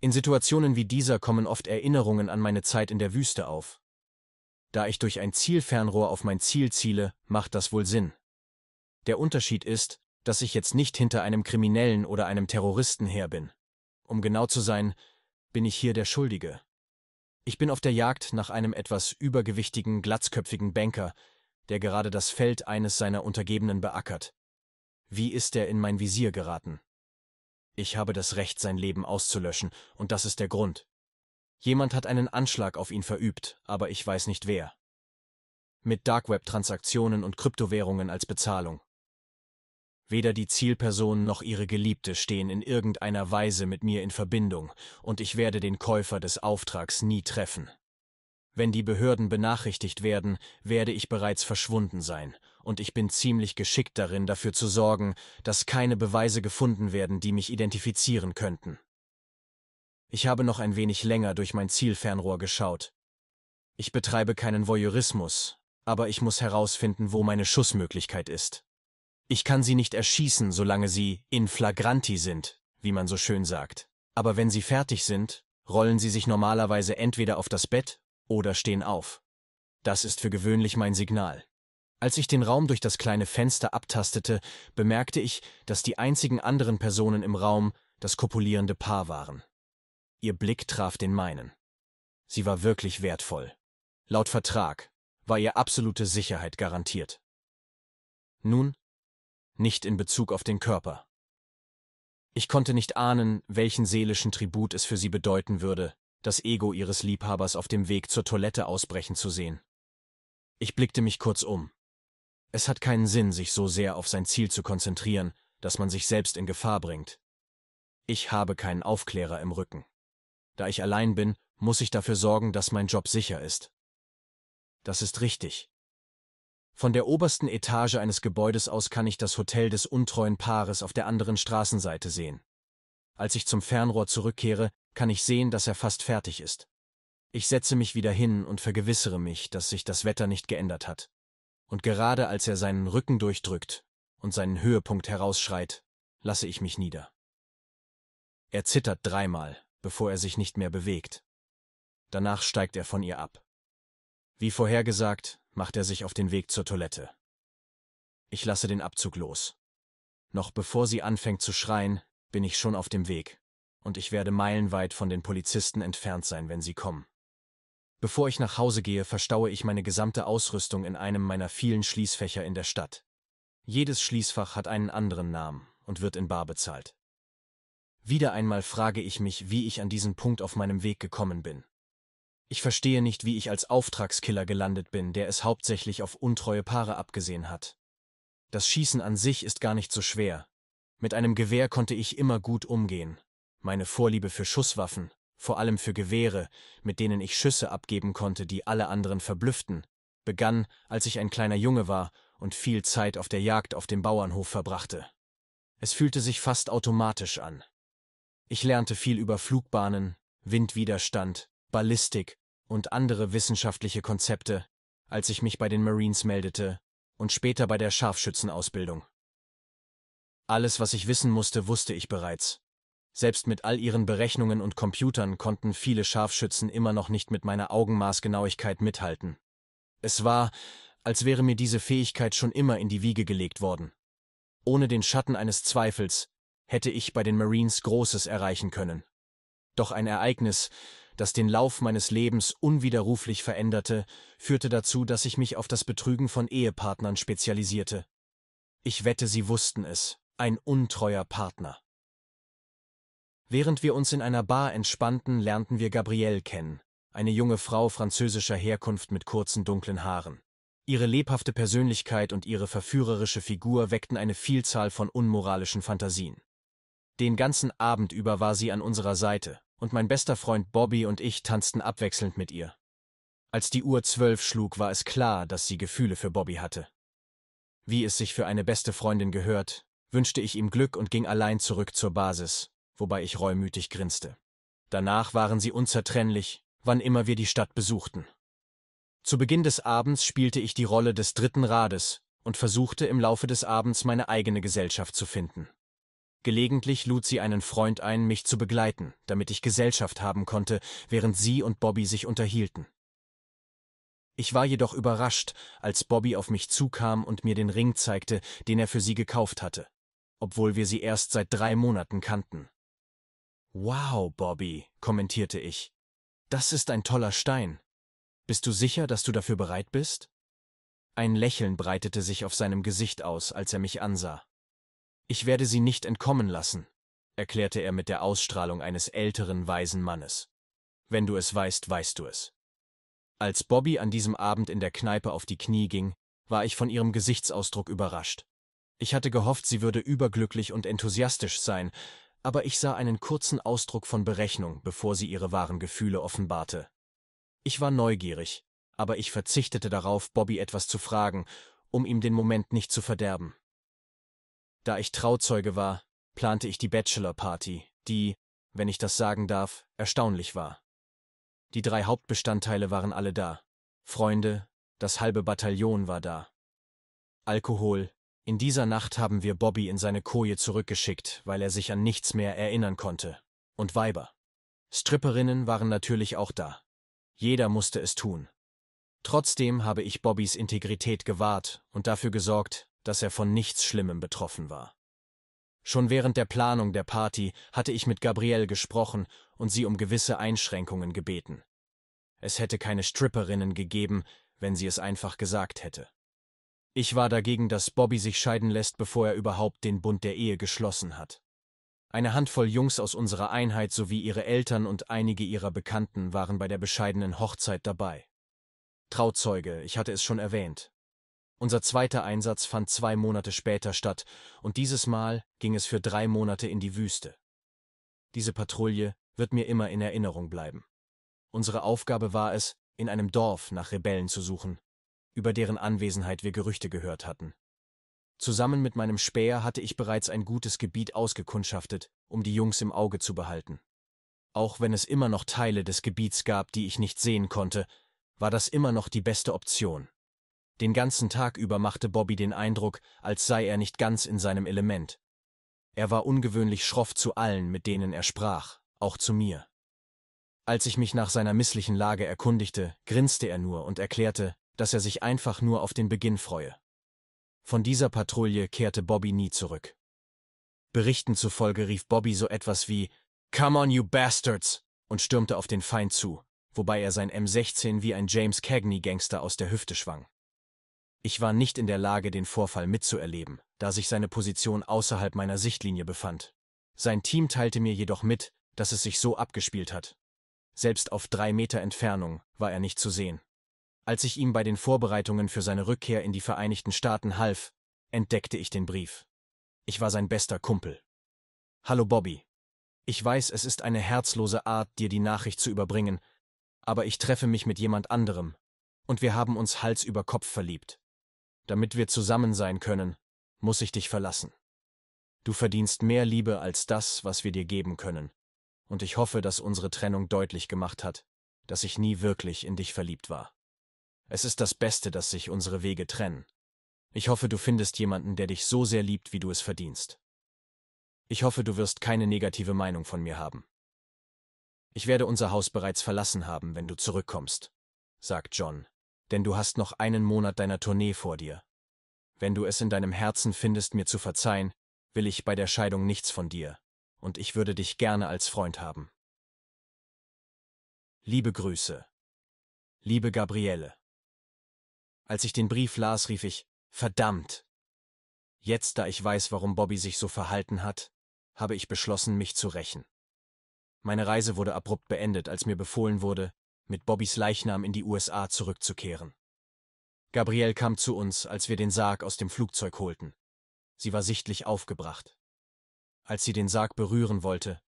In Situationen wie dieser kommen oft Erinnerungen an meine Zeit in der Wüste auf. Da ich durch ein Zielfernrohr auf mein Ziel ziele, macht das wohl Sinn. Der Unterschied ist, dass ich jetzt nicht hinter einem Kriminellen oder einem Terroristen her bin. Um genau zu sein, bin ich hier der Schuldige. Ich bin auf der Jagd nach einem etwas übergewichtigen, glatzköpfigen Banker, der gerade das Feld eines seiner Untergebenen beackert. Wie ist er in mein Visier geraten? Ich habe das Recht, sein Leben auszulöschen, und das ist der Grund. Jemand hat einen Anschlag auf ihn verübt, aber ich weiß nicht wer. Mit Darkweb-Transaktionen und Kryptowährungen als Bezahlung. Weder die Zielperson noch ihre Geliebte stehen in irgendeiner Weise mit mir in Verbindung, und ich werde den Käufer des Auftrags nie treffen. Wenn die Behörden benachrichtigt werden, werde ich bereits verschwunden sein, und ich bin ziemlich geschickt darin, dafür zu sorgen, dass keine Beweise gefunden werden, die mich identifizieren könnten. Ich habe noch ein wenig länger durch mein Zielfernrohr geschaut. Ich betreibe keinen Voyeurismus, aber ich muss herausfinden, wo meine Schussmöglichkeit ist. Ich kann sie nicht erschießen, solange sie in flagranti sind, wie man so schön sagt. Aber wenn sie fertig sind, rollen sie sich normalerweise entweder auf das Bett oder stehen auf. Das ist für gewöhnlich mein Signal. Als ich den Raum durch das kleine Fenster abtastete, bemerkte ich, dass die einzigen anderen Personen im Raum das kopulierende Paar waren. Ihr Blick traf den meinen. Sie war wirklich wertvoll. Laut Vertrag war ihr absolute Sicherheit garantiert. Nun, nicht in Bezug auf den Körper. Ich konnte nicht ahnen, welchen seelischen Tribut es für sie bedeuten würde, das Ego ihres Liebhabers auf dem Weg zur Toilette ausbrechen zu sehen. Ich blickte mich kurz um. Es hat keinen Sinn, sich so sehr auf sein Ziel zu konzentrieren, dass man sich selbst in Gefahr bringt. Ich habe keinen Aufklärer im Rücken. Da ich allein bin, muss ich dafür sorgen, dass mein Job sicher ist. Das ist richtig. Von der obersten Etage eines Gebäudes aus kann ich das Hotel des untreuen Paares auf der anderen Straßenseite sehen. Als ich zum Fernrohr zurückkehre, kann ich sehen, dass er fast fertig ist. Ich setze mich wieder hin und vergewissere mich, dass sich das Wetter nicht geändert hat. Und gerade als er seinen Rücken durchdrückt und seinen Höhepunkt herausschreit, lasse ich mich nieder. Er zittert dreimal, bevor er sich nicht mehr bewegt. Danach steigt er von ihr ab. Wie vorhergesagt, macht er sich auf den Weg zur Toilette. Ich lasse den Abzug los. Noch bevor sie anfängt zu schreien, bin ich schon auf dem Weg, und ich werde meilenweit von den Polizisten entfernt sein, wenn sie kommen. Bevor ich nach Hause gehe, verstaue ich meine gesamte Ausrüstung in einem meiner vielen Schließfächer in der Stadt. Jedes Schließfach hat einen anderen Namen und wird in Bar bezahlt. Wieder einmal frage ich mich, wie ich an diesen Punkt auf meinem Weg gekommen bin. Ich verstehe nicht, wie ich als Auftragskiller gelandet bin, der es hauptsächlich auf untreue Paare abgesehen hat. Das Schießen an sich ist gar nicht so schwer. Mit einem Gewehr konnte ich immer gut umgehen. Meine Vorliebe für Schusswaffen, vor allem für Gewehre, mit denen ich Schüsse abgeben konnte, die alle anderen verblüfften, begann, als ich ein kleiner Junge war und viel Zeit auf der Jagd auf dem Bauernhof verbrachte. Es fühlte sich fast automatisch an. Ich lernte viel über Flugbahnen, Windwiderstand, Ballistik und andere wissenschaftliche Konzepte, als ich mich bei den Marines meldete und später bei der Scharfschützenausbildung. Alles, was ich wissen musste, wusste ich bereits. Selbst mit all ihren Berechnungen und Computern konnten viele Scharfschützen immer noch nicht mit meiner Augenmaßgenauigkeit mithalten. Es war, als wäre mir diese Fähigkeit schon immer in die Wiege gelegt worden. Ohne den Schatten eines Zweifels hätte ich bei den Marines Großes erreichen können. Doch ein Ereignis, das den Lauf meines Lebens unwiderruflich veränderte, führte dazu, dass ich mich auf das Betrügen von Ehepartnern spezialisierte. Ich wette, sie wussten es, ein untreuer Partner. Während wir uns in einer Bar entspannten, lernten wir Gabrielle kennen, eine junge Frau französischer Herkunft mit kurzen dunklen Haaren. Ihre lebhafte Persönlichkeit und ihre verführerische Figur weckten eine Vielzahl von unmoralischen Fantasien. Den ganzen Abend über war sie an unserer Seite, und mein bester Freund Bobby und ich tanzten abwechselnd mit ihr. Als die Uhr zwölf schlug, war es klar, dass sie Gefühle für Bobby hatte. Wie es sich für eine beste Freundin gehört, wünschte ich ihm Glück und ging allein zurück zur Basis, wobei ich reumütig grinste. Danach waren sie unzertrennlich, wann immer wir die Stadt besuchten. Zu Beginn des Abends spielte ich die Rolle des dritten Rades und versuchte im Laufe des Abends meine eigene Gesellschaft zu finden. Gelegentlich lud sie einen Freund ein, mich zu begleiten, damit ich Gesellschaft haben konnte, während sie und Bobby sich unterhielten. Ich war jedoch überrascht, als Bobby auf mich zukam und mir den Ring zeigte, den er für sie gekauft hatte, obwohl wir sie erst seit drei Monaten kannten. Wow, Bobby, kommentierte ich. Das ist ein toller Stein. Bist du sicher, dass du dafür bereit bist? Ein Lächeln breitete sich auf seinem Gesicht aus, als er mich ansah. Ich werde sie nicht entkommen lassen, erklärte er mit der Ausstrahlung eines älteren, weisen Mannes. Wenn du es weißt, weißt du es. Als Bobby an diesem Abend in der Kneipe auf die Knie ging, war ich von ihrem Gesichtsausdruck überrascht. Ich hatte gehofft, sie würde überglücklich und enthusiastisch sein, aber ich sah einen kurzen Ausdruck von Berechnung, bevor sie ihre wahren Gefühle offenbarte. Ich war neugierig, aber ich verzichtete darauf, Bobby etwas zu fragen, um ihm den Moment nicht zu verderben. Da ich Trauzeuge war, plante ich die Bachelor-Party, die, wenn ich das sagen darf, erstaunlich war. Die drei Hauptbestandteile waren alle da. Freunde, das halbe Bataillon war da. Alkohol, in dieser Nacht haben wir Bobby in seine Koje zurückgeschickt, weil er sich an nichts mehr erinnern konnte. Und Weiber. Stripperinnen waren natürlich auch da. Jeder musste es tun. Trotzdem habe ich Bobbys Integrität gewahrt und dafür gesorgt, dass er von nichts Schlimmem betroffen war. Schon während der Planung der Party hatte ich mit Gabrielle gesprochen und sie um gewisse Einschränkungen gebeten. Es hätte keine Stripperinnen gegeben, wenn sie es einfach gesagt hätte. Ich war dagegen, dass Bobby sich scheiden lässt, bevor er überhaupt den Bund der Ehe geschlossen hat. Eine Handvoll Jungs aus unserer Einheit sowie ihre Eltern und einige ihrer Bekannten waren bei der bescheidenen Hochzeit dabei. Trauzeuge, ich hatte es schon erwähnt. Unser zweiter Einsatz fand zwei Monate später statt, und dieses Mal ging es für drei Monate in die Wüste. Diese Patrouille wird mir immer in Erinnerung bleiben. Unsere Aufgabe war es, in einem Dorf nach Rebellen zu suchen, über deren Anwesenheit wir Gerüchte gehört hatten. Zusammen mit meinem Späher hatte ich bereits ein gutes Gebiet ausgekundschaftet, um die Jungs im Auge zu behalten. Auch wenn es immer noch Teile des Gebiets gab, die ich nicht sehen konnte, war das immer noch die beste Option. Den ganzen Tag über machte Bobby den Eindruck, als sei er nicht ganz in seinem Element. Er war ungewöhnlich schroff zu allen, mit denen er sprach, auch zu mir. Als ich mich nach seiner misslichen Lage erkundigte, grinste er nur und erklärte, dass er sich einfach nur auf den Beginn freue. Von dieser Patrouille kehrte Bobby nie zurück. Berichten zufolge rief Bobby so etwas wie Come on, you bastards! und stürmte auf den Feind zu, wobei er sein M16 wie ein James Cagney-Gangster aus der Hüfte schwang. Ich war nicht in der Lage, den Vorfall mitzuerleben, da sich seine Position außerhalb meiner Sichtlinie befand. Sein Team teilte mir jedoch mit, dass es sich so abgespielt hat. Selbst auf drei Meter Entfernung war er nicht zu sehen. Als ich ihm bei den Vorbereitungen für seine Rückkehr in die Vereinigten Staaten half, entdeckte ich den Brief. Ich war sein bester Kumpel. Hallo Bobby. Ich weiß, es ist eine herzlose Art, dir die Nachricht zu überbringen, aber ich treffe mich mit jemand anderem, und wir haben uns Hals über Kopf verliebt. Damit wir zusammen sein können, muss ich dich verlassen. Du verdienst mehr Liebe als das, was wir dir geben können, und ich hoffe, dass unsere Trennung deutlich gemacht hat, dass ich nie wirklich in dich verliebt war. Es ist das Beste, dass sich unsere Wege trennen. Ich hoffe, du findest jemanden, der dich so sehr liebt, wie du es verdienst. Ich hoffe, du wirst keine negative Meinung von mir haben. Ich werde unser Haus bereits verlassen haben, wenn du zurückkommst, sagt John, denn du hast noch einen Monat deiner Tournee vor dir. Wenn du es in deinem Herzen findest, mir zu verzeihen, will ich bei der Scheidung nichts von dir, und ich würde dich gerne als Freund haben. Liebe Grüße. Liebe Gabriele. Als ich den Brief las, rief ich, verdammt. Jetzt, da ich weiß, warum Bobby sich so verhalten hat, habe ich beschlossen, mich zu rächen. Meine Reise wurde abrupt beendet, als mir befohlen wurde, mit Bobbys Leichnam in die USA zurückzukehren. Gabrielle kam zu uns, als wir den Sarg aus dem Flugzeug holten. Sie war sichtlich aufgebracht. Als sie den Sarg berühren wollte,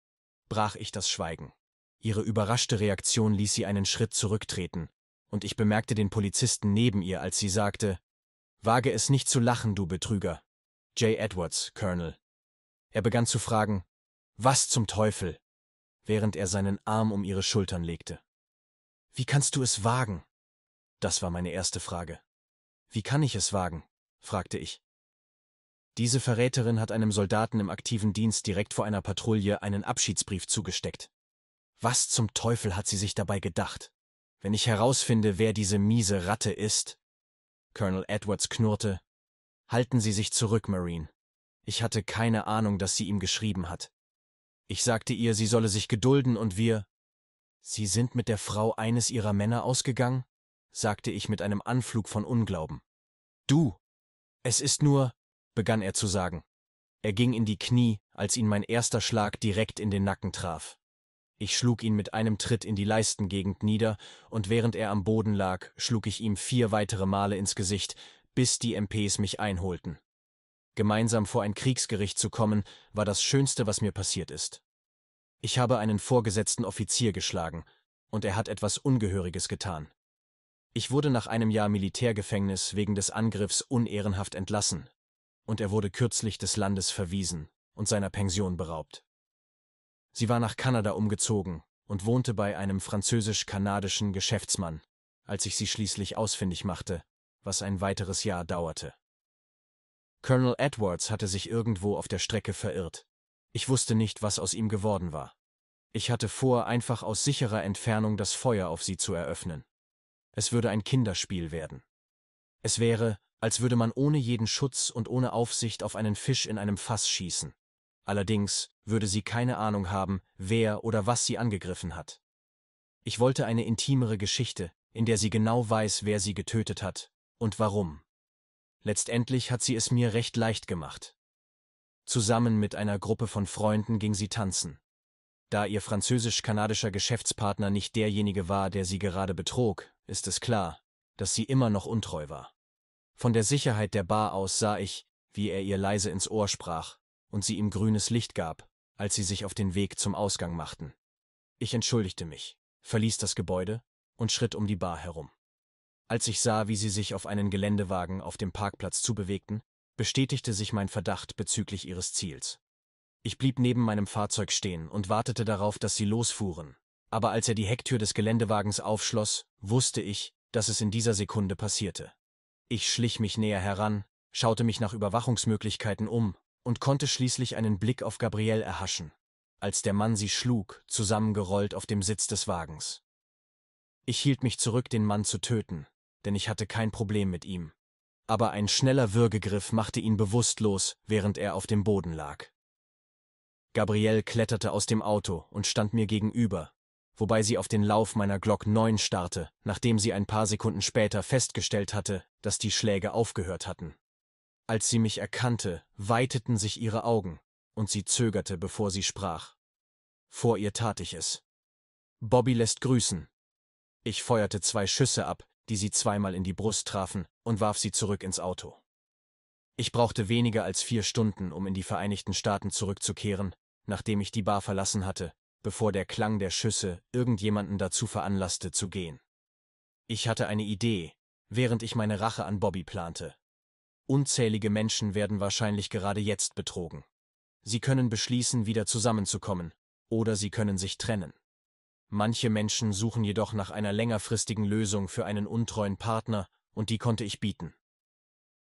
brach ich das Schweigen. Ihre überraschte Reaktion ließ sie einen Schritt zurücktreten, und ich bemerkte den Polizisten neben ihr, als sie sagte, Wage es nicht zu lachen, du Betrüger. J. Edwards, Colonel. Er begann zu fragen, was zum Teufel? während er seinen Arm um ihre Schultern legte. Wie kannst du es wagen? Das war meine erste Frage. Wie kann ich es wagen? fragte ich. Diese Verräterin hat einem Soldaten im aktiven Dienst direkt vor einer Patrouille einen Abschiedsbrief zugesteckt. Was zum Teufel hat sie sich dabei gedacht? wenn ich herausfinde, wer diese miese Ratte ist. Colonel Edwards knurrte. Halten Sie sich zurück, Marine. Ich hatte keine Ahnung, dass sie ihm geschrieben hat. Ich sagte ihr, sie solle sich gedulden und wir. Sie sind mit der Frau eines ihrer Männer ausgegangen? sagte ich mit einem Anflug von Unglauben. Du! Es ist nur, begann er zu sagen. Er ging in die Knie, als ihn mein erster Schlag direkt in den Nacken traf. Ich schlug ihn mit einem Tritt in die Leistengegend nieder, und während er am Boden lag, schlug ich ihm vier weitere Male ins Gesicht, bis die MPs mich einholten. Gemeinsam vor ein Kriegsgericht zu kommen, war das Schönste, was mir passiert ist. Ich habe einen vorgesetzten Offizier geschlagen, und er hat etwas Ungehöriges getan. Ich wurde nach einem Jahr Militärgefängnis wegen des Angriffs unehrenhaft entlassen, und er wurde kürzlich des Landes verwiesen und seiner Pension beraubt. Sie war nach Kanada umgezogen und wohnte bei einem französisch-kanadischen Geschäftsmann, als ich sie schließlich ausfindig machte, was ein weiteres Jahr dauerte. Colonel Edwards hatte sich irgendwo auf der Strecke verirrt. Ich wusste nicht, was aus ihm geworden war. Ich hatte vor, einfach aus sicherer Entfernung das Feuer auf sie zu eröffnen. Es würde ein Kinderspiel werden. Es wäre, als würde man ohne jeden Schutz und ohne Aufsicht auf einen Fisch in einem Fass schießen, Allerdings würde sie keine Ahnung haben, wer oder was sie angegriffen hat. Ich wollte eine intimere Geschichte, in der sie genau weiß, wer sie getötet hat und warum. Letztendlich hat sie es mir recht leicht gemacht. Zusammen mit einer Gruppe von Freunden ging sie tanzen. Da ihr französisch-kanadischer Geschäftspartner nicht derjenige war, der sie gerade betrog, ist es klar, dass sie immer noch untreu war. Von der Sicherheit der Bar aus sah ich, wie er ihr leise ins Ohr sprach, und sie ihm grünes Licht gab, als sie sich auf den Weg zum Ausgang machten. Ich entschuldigte mich, verließ das Gebäude und schritt um die Bar herum. Als ich sah, wie sie sich auf einen Geländewagen auf dem Parkplatz zubewegten, bestätigte sich mein Verdacht bezüglich ihres Ziels. Ich blieb neben meinem Fahrzeug stehen und wartete darauf, dass sie losfuhren, aber als er die Hecktür des Geländewagens aufschloss, wusste ich, dass es in dieser Sekunde passierte. Ich schlich mich näher heran, schaute mich nach Überwachungsmöglichkeiten um und konnte schließlich einen Blick auf Gabrielle erhaschen, als der Mann sie schlug, zusammengerollt auf dem Sitz des Wagens. Ich hielt mich zurück, den Mann zu töten, denn ich hatte kein Problem mit ihm. Aber ein schneller Würgegriff machte ihn bewusstlos, während er auf dem Boden lag. Gabrielle kletterte aus dem Auto und stand mir gegenüber, wobei sie auf den Lauf meiner Glock 9 starrte, nachdem sie ein paar Sekunden später festgestellt hatte, dass die Schläge aufgehört hatten. Als sie mich erkannte, weiteten sich ihre Augen, und sie zögerte, bevor sie sprach. Vor ihr tat ich es. Bobby lässt grüßen. Ich feuerte zwei Schüsse ab, die sie zweimal in die Brust trafen, und warf sie zurück ins Auto. Ich brauchte weniger als vier Stunden, um in die Vereinigten Staaten zurückzukehren, nachdem ich die Bar verlassen hatte, bevor der Klang der Schüsse irgendjemanden dazu veranlasste zu gehen. Ich hatte eine Idee, während ich meine Rache an Bobby plante. Unzählige Menschen werden wahrscheinlich gerade jetzt betrogen. Sie können beschließen, wieder zusammenzukommen, oder sie können sich trennen. Manche Menschen suchen jedoch nach einer längerfristigen Lösung für einen untreuen Partner, und die konnte ich bieten.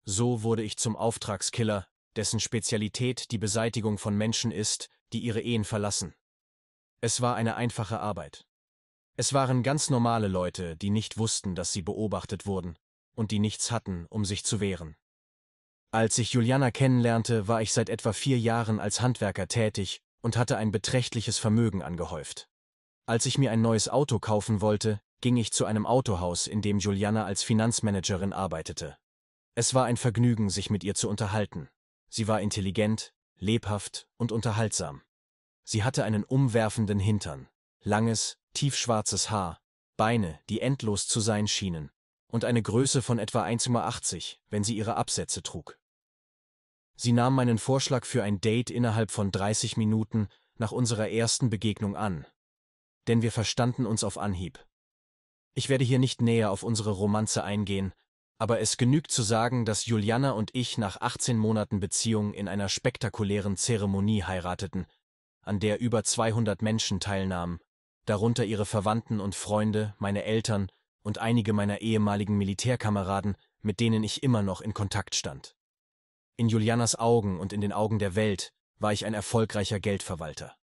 So wurde ich zum Auftragskiller, dessen Spezialität die Beseitigung von Menschen ist, die ihre Ehen verlassen. Es war eine einfache Arbeit. Es waren ganz normale Leute, die nicht wussten, dass sie beobachtet wurden, und die nichts hatten, um sich zu wehren. Als ich Juliana kennenlernte, war ich seit etwa vier Jahren als Handwerker tätig und hatte ein beträchtliches Vermögen angehäuft. Als ich mir ein neues Auto kaufen wollte, ging ich zu einem Autohaus, in dem Juliana als Finanzmanagerin arbeitete. Es war ein Vergnügen, sich mit ihr zu unterhalten. Sie war intelligent, lebhaft und unterhaltsam. Sie hatte einen umwerfenden Hintern, langes, tiefschwarzes Haar, Beine, die endlos zu sein schienen, und eine Größe von etwa 1,80, wenn sie ihre Absätze trug. Sie nahm meinen Vorschlag für ein Date innerhalb von 30 Minuten nach unserer ersten Begegnung an. Denn wir verstanden uns auf Anhieb. Ich werde hier nicht näher auf unsere Romanze eingehen, aber es genügt zu sagen, dass Juliana und ich nach 18 Monaten Beziehung in einer spektakulären Zeremonie heirateten, an der über 200 Menschen teilnahmen, darunter ihre Verwandten und Freunde, meine Eltern und einige meiner ehemaligen Militärkameraden, mit denen ich immer noch in Kontakt stand. In Julianas Augen und in den Augen der Welt war ich ein erfolgreicher Geldverwalter.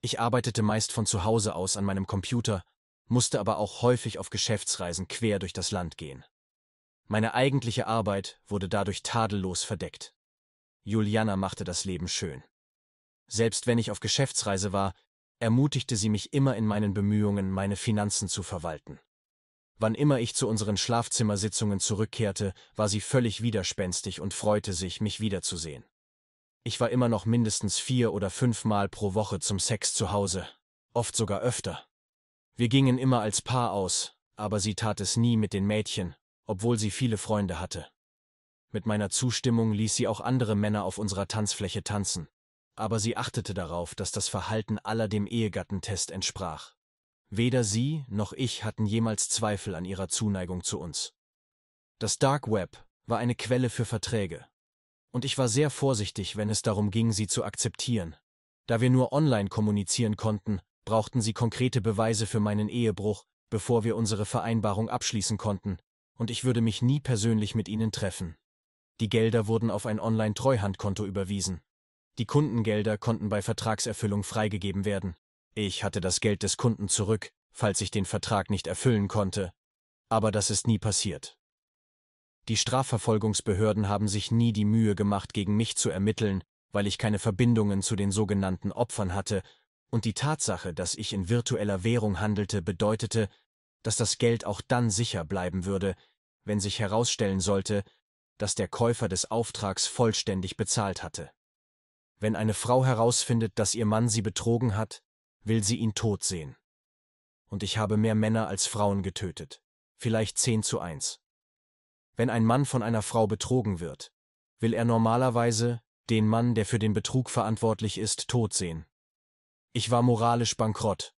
Ich arbeitete meist von zu Hause aus an meinem Computer, musste aber auch häufig auf Geschäftsreisen quer durch das Land gehen. Meine eigentliche Arbeit wurde dadurch tadellos verdeckt. Juliana machte das Leben schön. Selbst wenn ich auf Geschäftsreise war, ermutigte sie mich immer in meinen Bemühungen, meine Finanzen zu verwalten. Wann immer ich zu unseren Schlafzimmersitzungen zurückkehrte, war sie völlig widerspenstig und freute sich, mich wiederzusehen. Ich war immer noch mindestens vier oder fünfmal pro Woche zum Sex zu Hause, oft sogar öfter. Wir gingen immer als Paar aus, aber sie tat es nie mit den Mädchen, obwohl sie viele Freunde hatte. Mit meiner Zustimmung ließ sie auch andere Männer auf unserer Tanzfläche tanzen, aber sie achtete darauf, dass das Verhalten aller dem Ehegattentest entsprach. Weder sie noch ich hatten jemals Zweifel an ihrer Zuneigung zu uns. Das Dark Web war eine Quelle für Verträge. Und ich war sehr vorsichtig, wenn es darum ging, sie zu akzeptieren. Da wir nur online kommunizieren konnten, brauchten sie konkrete Beweise für meinen Ehebruch, bevor wir unsere Vereinbarung abschließen konnten, und ich würde mich nie persönlich mit ihnen treffen. Die Gelder wurden auf ein Online-Treuhandkonto überwiesen. Die Kundengelder konnten bei Vertragserfüllung freigegeben werden. Ich hatte das Geld des Kunden zurück, falls ich den Vertrag nicht erfüllen konnte. Aber das ist nie passiert. Die Strafverfolgungsbehörden haben sich nie die Mühe gemacht, gegen mich zu ermitteln, weil ich keine Verbindungen zu den sogenannten Opfern hatte, und die Tatsache, dass ich in virtueller Währung handelte, bedeutete, dass das Geld auch dann sicher bleiben würde, wenn sich herausstellen sollte, dass der Käufer des Auftrags vollständig bezahlt hatte. Wenn eine Frau herausfindet, dass ihr Mann sie betrogen hat, will sie ihn tot sehen. Und ich habe mehr Männer als Frauen getötet, vielleicht zehn zu eins. Wenn ein Mann von einer Frau betrogen wird, will er normalerweise den Mann, der für den Betrug verantwortlich ist, tot sehen. Ich war moralisch bankrott,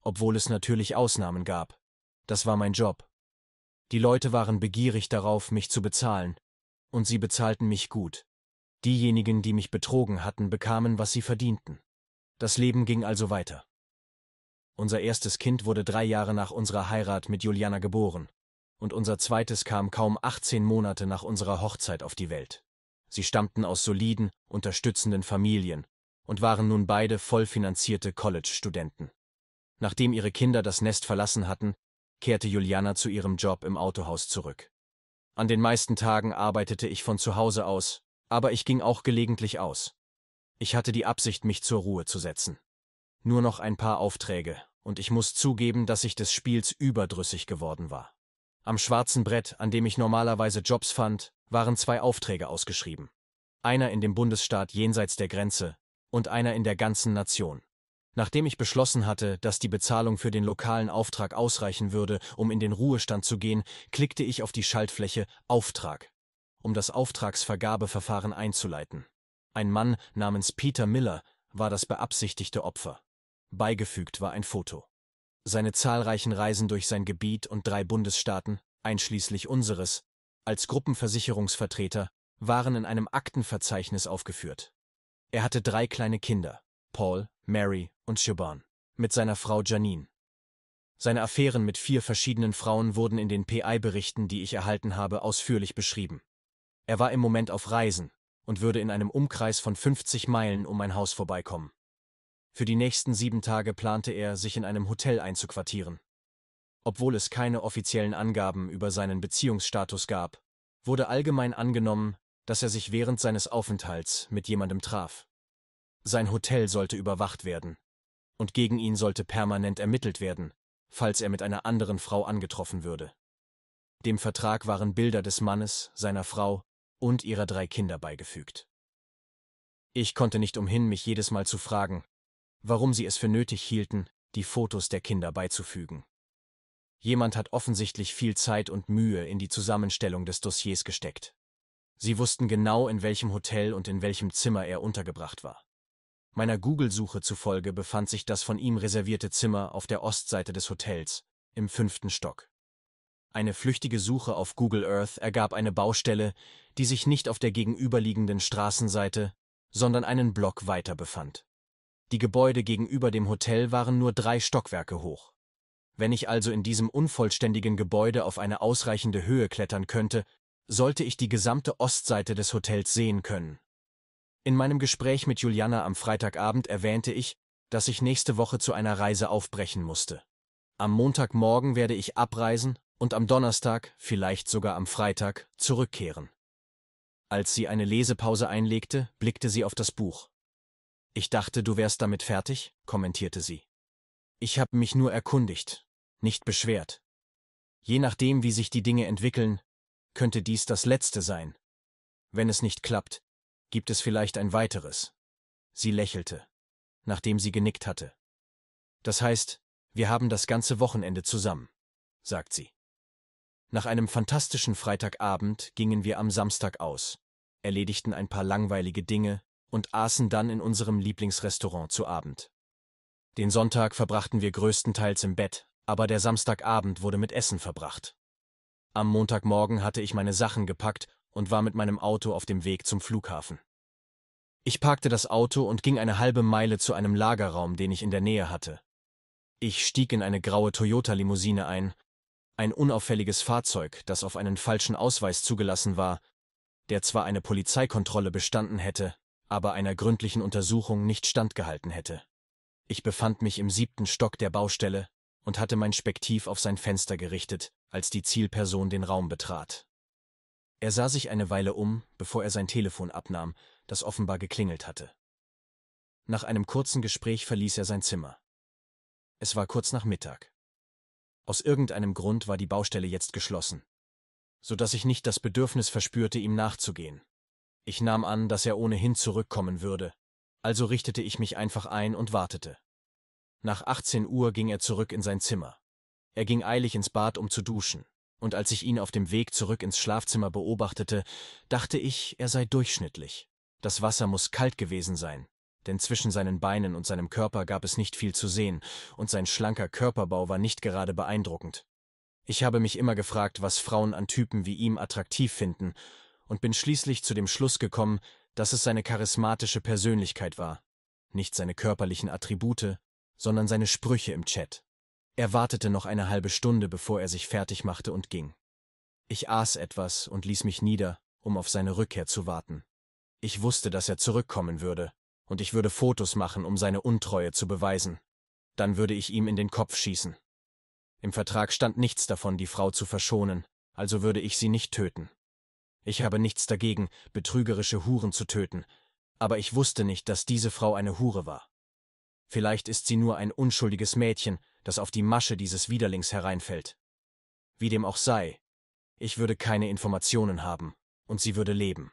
obwohl es natürlich Ausnahmen gab. Das war mein Job. Die Leute waren begierig darauf, mich zu bezahlen, und sie bezahlten mich gut. Diejenigen, die mich betrogen hatten, bekamen, was sie verdienten. Das Leben ging also weiter. Unser erstes Kind wurde drei Jahre nach unserer Heirat mit Juliana geboren, und unser zweites kam kaum 18 Monate nach unserer Hochzeit auf die Welt. Sie stammten aus soliden, unterstützenden Familien und waren nun beide vollfinanzierte College-Studenten. Nachdem ihre Kinder das Nest verlassen hatten, kehrte Juliana zu ihrem Job im Autohaus zurück. An den meisten Tagen arbeitete ich von zu Hause aus, aber ich ging auch gelegentlich aus. Ich hatte die Absicht, mich zur Ruhe zu setzen. Nur noch ein paar Aufträge, und ich muss zugeben, dass ich des Spiels überdrüssig geworden war. Am schwarzen Brett, an dem ich normalerweise Jobs fand, waren zwei Aufträge ausgeschrieben. Einer in dem Bundesstaat jenseits der Grenze und einer in der ganzen Nation. Nachdem ich beschlossen hatte, dass die Bezahlung für den lokalen Auftrag ausreichen würde, um in den Ruhestand zu gehen, klickte ich auf die Schaltfläche Auftrag, um das Auftragsvergabeverfahren einzuleiten. Ein Mann namens Peter Miller war das beabsichtigte Opfer. Beigefügt war ein Foto. Seine zahlreichen Reisen durch sein Gebiet und drei Bundesstaaten, einschließlich unseres, als Gruppenversicherungsvertreter, waren in einem Aktenverzeichnis aufgeführt. Er hatte drei kleine Kinder, Paul, Mary und Siobhan, mit seiner Frau Janine. Seine Affären mit vier verschiedenen Frauen wurden in den PI-Berichten, die ich erhalten habe, ausführlich beschrieben. Er war im Moment auf Reisen, und würde in einem Umkreis von 50 Meilen um mein Haus vorbeikommen. Für die nächsten sieben Tage plante er, sich in einem Hotel einzuquartieren. Obwohl es keine offiziellen Angaben über seinen Beziehungsstatus gab, wurde allgemein angenommen, dass er sich während seines Aufenthalts mit jemandem traf. Sein Hotel sollte überwacht werden, und gegen ihn sollte permanent ermittelt werden, falls er mit einer anderen Frau angetroffen würde. Dem Vertrag waren Bilder des Mannes, seiner Frau und ihrer drei Kinder beigefügt. Ich konnte nicht umhin, mich jedes Mal zu fragen, warum sie es für nötig hielten, die Fotos der Kinder beizufügen. Jemand hat offensichtlich viel Zeit und Mühe in die Zusammenstellung des Dossiers gesteckt. Sie wussten genau, in welchem Hotel und in welchem Zimmer er untergebracht war. Meiner Google-Suche zufolge befand sich das von ihm reservierte Zimmer auf der Ostseite des Hotels, im fünften Stock. Eine flüchtige Suche auf Google Earth ergab eine Baustelle, die sich nicht auf der gegenüberliegenden Straßenseite, sondern einen Block weiter befand. Die Gebäude gegenüber dem Hotel waren nur drei Stockwerke hoch. Wenn ich also in diesem unvollständigen Gebäude auf eine ausreichende Höhe klettern könnte, sollte ich die gesamte Ostseite des Hotels sehen können. In meinem Gespräch mit Juliana am Freitagabend erwähnte ich, dass ich nächste Woche zu einer Reise aufbrechen musste. Am Montagmorgen werde ich abreisen und am Donnerstag, vielleicht sogar am Freitag, zurückkehren. Als sie eine Lesepause einlegte, blickte sie auf das Buch. Ich dachte, du wärst damit fertig, kommentierte sie. Ich habe mich nur erkundigt, nicht beschwert. Je nachdem, wie sich die Dinge entwickeln, könnte dies das letzte sein. Wenn es nicht klappt, gibt es vielleicht ein weiteres. Sie lächelte, nachdem sie genickt hatte. Das heißt, wir haben das ganze Wochenende zusammen, sagt sie. Nach einem fantastischen Freitagabend gingen wir am Samstag aus, erledigten ein paar langweilige Dinge und aßen dann in unserem Lieblingsrestaurant zu Abend. Den Sonntag verbrachten wir größtenteils im Bett, aber der Samstagabend wurde mit Essen verbracht. Am Montagmorgen hatte ich meine Sachen gepackt und war mit meinem Auto auf dem Weg zum Flughafen. Ich parkte das Auto und ging eine halbe Meile zu einem Lagerraum, den ich in der Nähe hatte. Ich stieg in eine graue Toyota-Limousine ein ein unauffälliges Fahrzeug, das auf einen falschen Ausweis zugelassen war, der zwar eine Polizeikontrolle bestanden hätte, aber einer gründlichen Untersuchung nicht standgehalten hätte. Ich befand mich im siebten Stock der Baustelle und hatte mein Spektiv auf sein Fenster gerichtet, als die Zielperson den Raum betrat. Er sah sich eine Weile um, bevor er sein Telefon abnahm, das offenbar geklingelt hatte. Nach einem kurzen Gespräch verließ er sein Zimmer. Es war kurz nach Mittag. Aus irgendeinem Grund war die Baustelle jetzt geschlossen, so dass ich nicht das Bedürfnis verspürte, ihm nachzugehen. Ich nahm an, dass er ohnehin zurückkommen würde, also richtete ich mich einfach ein und wartete. Nach 18 Uhr ging er zurück in sein Zimmer. Er ging eilig ins Bad, um zu duschen, und als ich ihn auf dem Weg zurück ins Schlafzimmer beobachtete, dachte ich, er sei durchschnittlich. Das Wasser muss kalt gewesen sein, denn zwischen seinen Beinen und seinem Körper gab es nicht viel zu sehen, und sein schlanker Körperbau war nicht gerade beeindruckend. Ich habe mich immer gefragt, was Frauen an Typen wie ihm attraktiv finden, und bin schließlich zu dem Schluss gekommen, dass es seine charismatische Persönlichkeit war, nicht seine körperlichen Attribute, sondern seine Sprüche im Chat. Er wartete noch eine halbe Stunde, bevor er sich fertig machte und ging. Ich aß etwas und ließ mich nieder, um auf seine Rückkehr zu warten. Ich wusste, dass er zurückkommen würde, und ich würde Fotos machen, um seine Untreue zu beweisen. Dann würde ich ihm in den Kopf schießen. Im Vertrag stand nichts davon, die Frau zu verschonen, also würde ich sie nicht töten. Ich habe nichts dagegen, betrügerische Huren zu töten, aber ich wusste nicht, dass diese Frau eine Hure war. Vielleicht ist sie nur ein unschuldiges Mädchen, das auf die Masche dieses Widerlings hereinfällt. Wie dem auch sei, ich würde keine Informationen haben, und sie würde leben.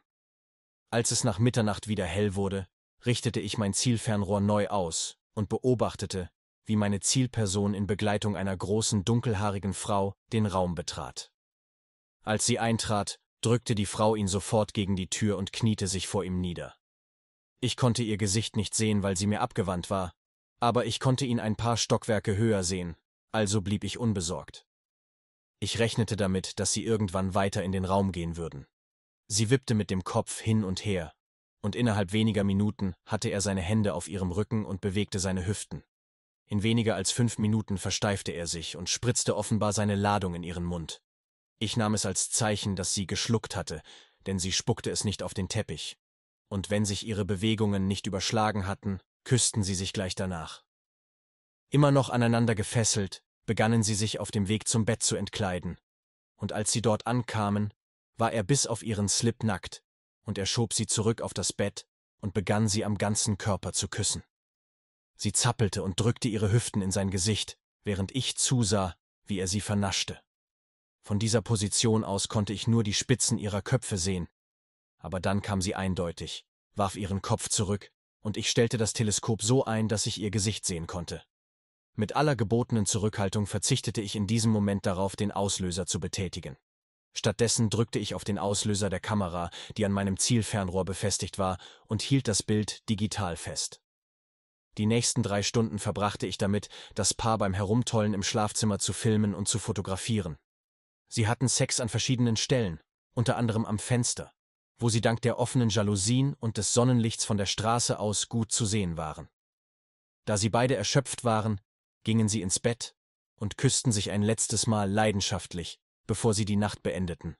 Als es nach Mitternacht wieder hell wurde, richtete ich mein Zielfernrohr neu aus und beobachtete, wie meine Zielperson in Begleitung einer großen dunkelhaarigen Frau den Raum betrat. Als sie eintrat, drückte die Frau ihn sofort gegen die Tür und kniete sich vor ihm nieder. Ich konnte ihr Gesicht nicht sehen, weil sie mir abgewandt war, aber ich konnte ihn ein paar Stockwerke höher sehen, also blieb ich unbesorgt. Ich rechnete damit, dass sie irgendwann weiter in den Raum gehen würden. Sie wippte mit dem Kopf hin und her, und innerhalb weniger Minuten hatte er seine Hände auf ihrem Rücken und bewegte seine Hüften. In weniger als fünf Minuten versteifte er sich und spritzte offenbar seine Ladung in ihren Mund. Ich nahm es als Zeichen, dass sie geschluckt hatte, denn sie spuckte es nicht auf den Teppich. Und wenn sich ihre Bewegungen nicht überschlagen hatten, küssten sie sich gleich danach. Immer noch aneinander gefesselt, begannen sie sich auf dem Weg zum Bett zu entkleiden. Und als sie dort ankamen, war er bis auf ihren Slip nackt, und er schob sie zurück auf das Bett und begann sie am ganzen Körper zu küssen. Sie zappelte und drückte ihre Hüften in sein Gesicht, während ich zusah, wie er sie vernaschte. Von dieser Position aus konnte ich nur die Spitzen ihrer Köpfe sehen, aber dann kam sie eindeutig, warf ihren Kopf zurück, und ich stellte das Teleskop so ein, dass ich ihr Gesicht sehen konnte. Mit aller gebotenen Zurückhaltung verzichtete ich in diesem Moment darauf, den Auslöser zu betätigen. Stattdessen drückte ich auf den Auslöser der Kamera, die an meinem Zielfernrohr befestigt war, und hielt das Bild digital fest. Die nächsten drei Stunden verbrachte ich damit, das Paar beim Herumtollen im Schlafzimmer zu filmen und zu fotografieren. Sie hatten Sex an verschiedenen Stellen, unter anderem am Fenster, wo sie dank der offenen Jalousien und des Sonnenlichts von der Straße aus gut zu sehen waren. Da sie beide erschöpft waren, gingen sie ins Bett und küssten sich ein letztes Mal leidenschaftlich, bevor sie die Nacht beendeten.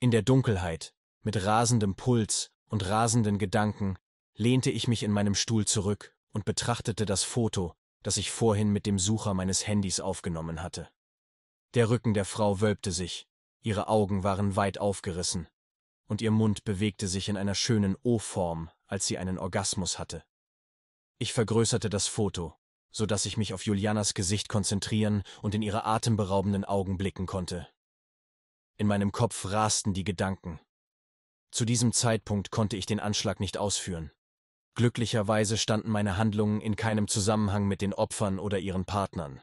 In der Dunkelheit, mit rasendem Puls und rasenden Gedanken, lehnte ich mich in meinem Stuhl zurück und betrachtete das Foto, das ich vorhin mit dem Sucher meines Handys aufgenommen hatte. Der Rücken der Frau wölbte sich, ihre Augen waren weit aufgerissen, und ihr Mund bewegte sich in einer schönen O-Form, als sie einen Orgasmus hatte. Ich vergrößerte das Foto so dass ich mich auf Julianas Gesicht konzentrieren und in ihre atemberaubenden Augen blicken konnte. In meinem Kopf rasten die Gedanken. Zu diesem Zeitpunkt konnte ich den Anschlag nicht ausführen. Glücklicherweise standen meine Handlungen in keinem Zusammenhang mit den Opfern oder ihren Partnern.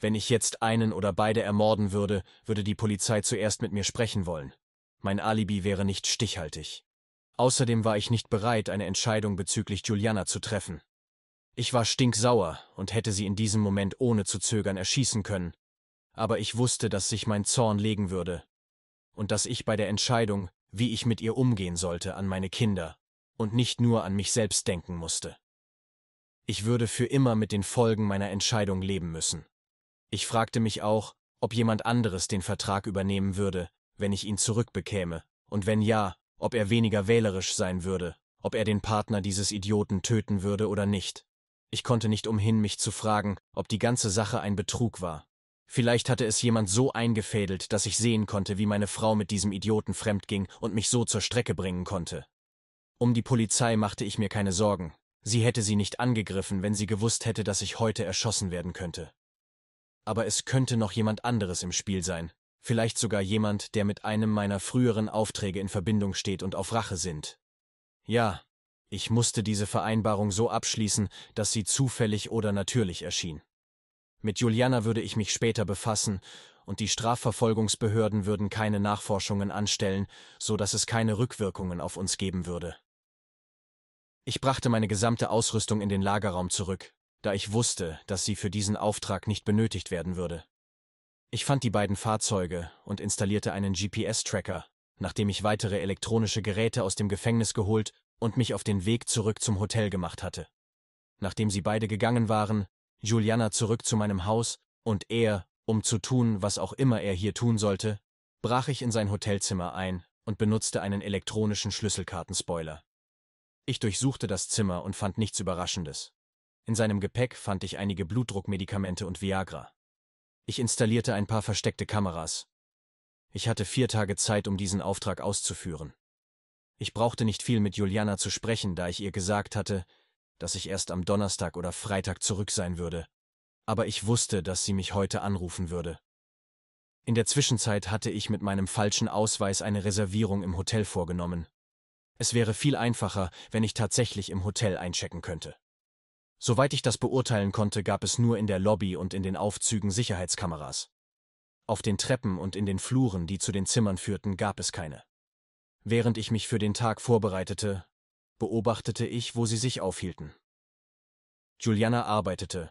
Wenn ich jetzt einen oder beide ermorden würde, würde die Polizei zuerst mit mir sprechen wollen. Mein Alibi wäre nicht stichhaltig. Außerdem war ich nicht bereit, eine Entscheidung bezüglich Juliana zu treffen. Ich war stinksauer und hätte sie in diesem Moment ohne zu zögern erschießen können, aber ich wusste, dass sich mein Zorn legen würde und dass ich bei der Entscheidung, wie ich mit ihr umgehen sollte, an meine Kinder und nicht nur an mich selbst denken musste. Ich würde für immer mit den Folgen meiner Entscheidung leben müssen. Ich fragte mich auch, ob jemand anderes den Vertrag übernehmen würde, wenn ich ihn zurückbekäme, und wenn ja, ob er weniger wählerisch sein würde, ob er den Partner dieses Idioten töten würde oder nicht. Ich konnte nicht umhin, mich zu fragen, ob die ganze Sache ein Betrug war. Vielleicht hatte es jemand so eingefädelt, dass ich sehen konnte, wie meine Frau mit diesem Idioten fremdging und mich so zur Strecke bringen konnte. Um die Polizei machte ich mir keine Sorgen. Sie hätte sie nicht angegriffen, wenn sie gewusst hätte, dass ich heute erschossen werden könnte. Aber es könnte noch jemand anderes im Spiel sein. Vielleicht sogar jemand, der mit einem meiner früheren Aufträge in Verbindung steht und auf Rache sind. Ja, ich musste diese Vereinbarung so abschließen, dass sie zufällig oder natürlich erschien. Mit Juliana würde ich mich später befassen, und die Strafverfolgungsbehörden würden keine Nachforschungen anstellen, so dass es keine Rückwirkungen auf uns geben würde. Ich brachte meine gesamte Ausrüstung in den Lagerraum zurück, da ich wusste, dass sie für diesen Auftrag nicht benötigt werden würde. Ich fand die beiden Fahrzeuge und installierte einen GPS-Tracker, nachdem ich weitere elektronische Geräte aus dem Gefängnis geholt und mich auf den Weg zurück zum Hotel gemacht hatte. Nachdem sie beide gegangen waren, Juliana zurück zu meinem Haus und er, um zu tun, was auch immer er hier tun sollte, brach ich in sein Hotelzimmer ein und benutzte einen elektronischen Schlüsselkartenspoiler. Ich durchsuchte das Zimmer und fand nichts Überraschendes. In seinem Gepäck fand ich einige Blutdruckmedikamente und Viagra. Ich installierte ein paar versteckte Kameras. Ich hatte vier Tage Zeit, um diesen Auftrag auszuführen. Ich brauchte nicht viel mit Juliana zu sprechen, da ich ihr gesagt hatte, dass ich erst am Donnerstag oder Freitag zurück sein würde. Aber ich wusste, dass sie mich heute anrufen würde. In der Zwischenzeit hatte ich mit meinem falschen Ausweis eine Reservierung im Hotel vorgenommen. Es wäre viel einfacher, wenn ich tatsächlich im Hotel einchecken könnte. Soweit ich das beurteilen konnte, gab es nur in der Lobby und in den Aufzügen Sicherheitskameras. Auf den Treppen und in den Fluren, die zu den Zimmern führten, gab es keine. Während ich mich für den Tag vorbereitete, beobachtete ich, wo sie sich aufhielten. Juliana arbeitete,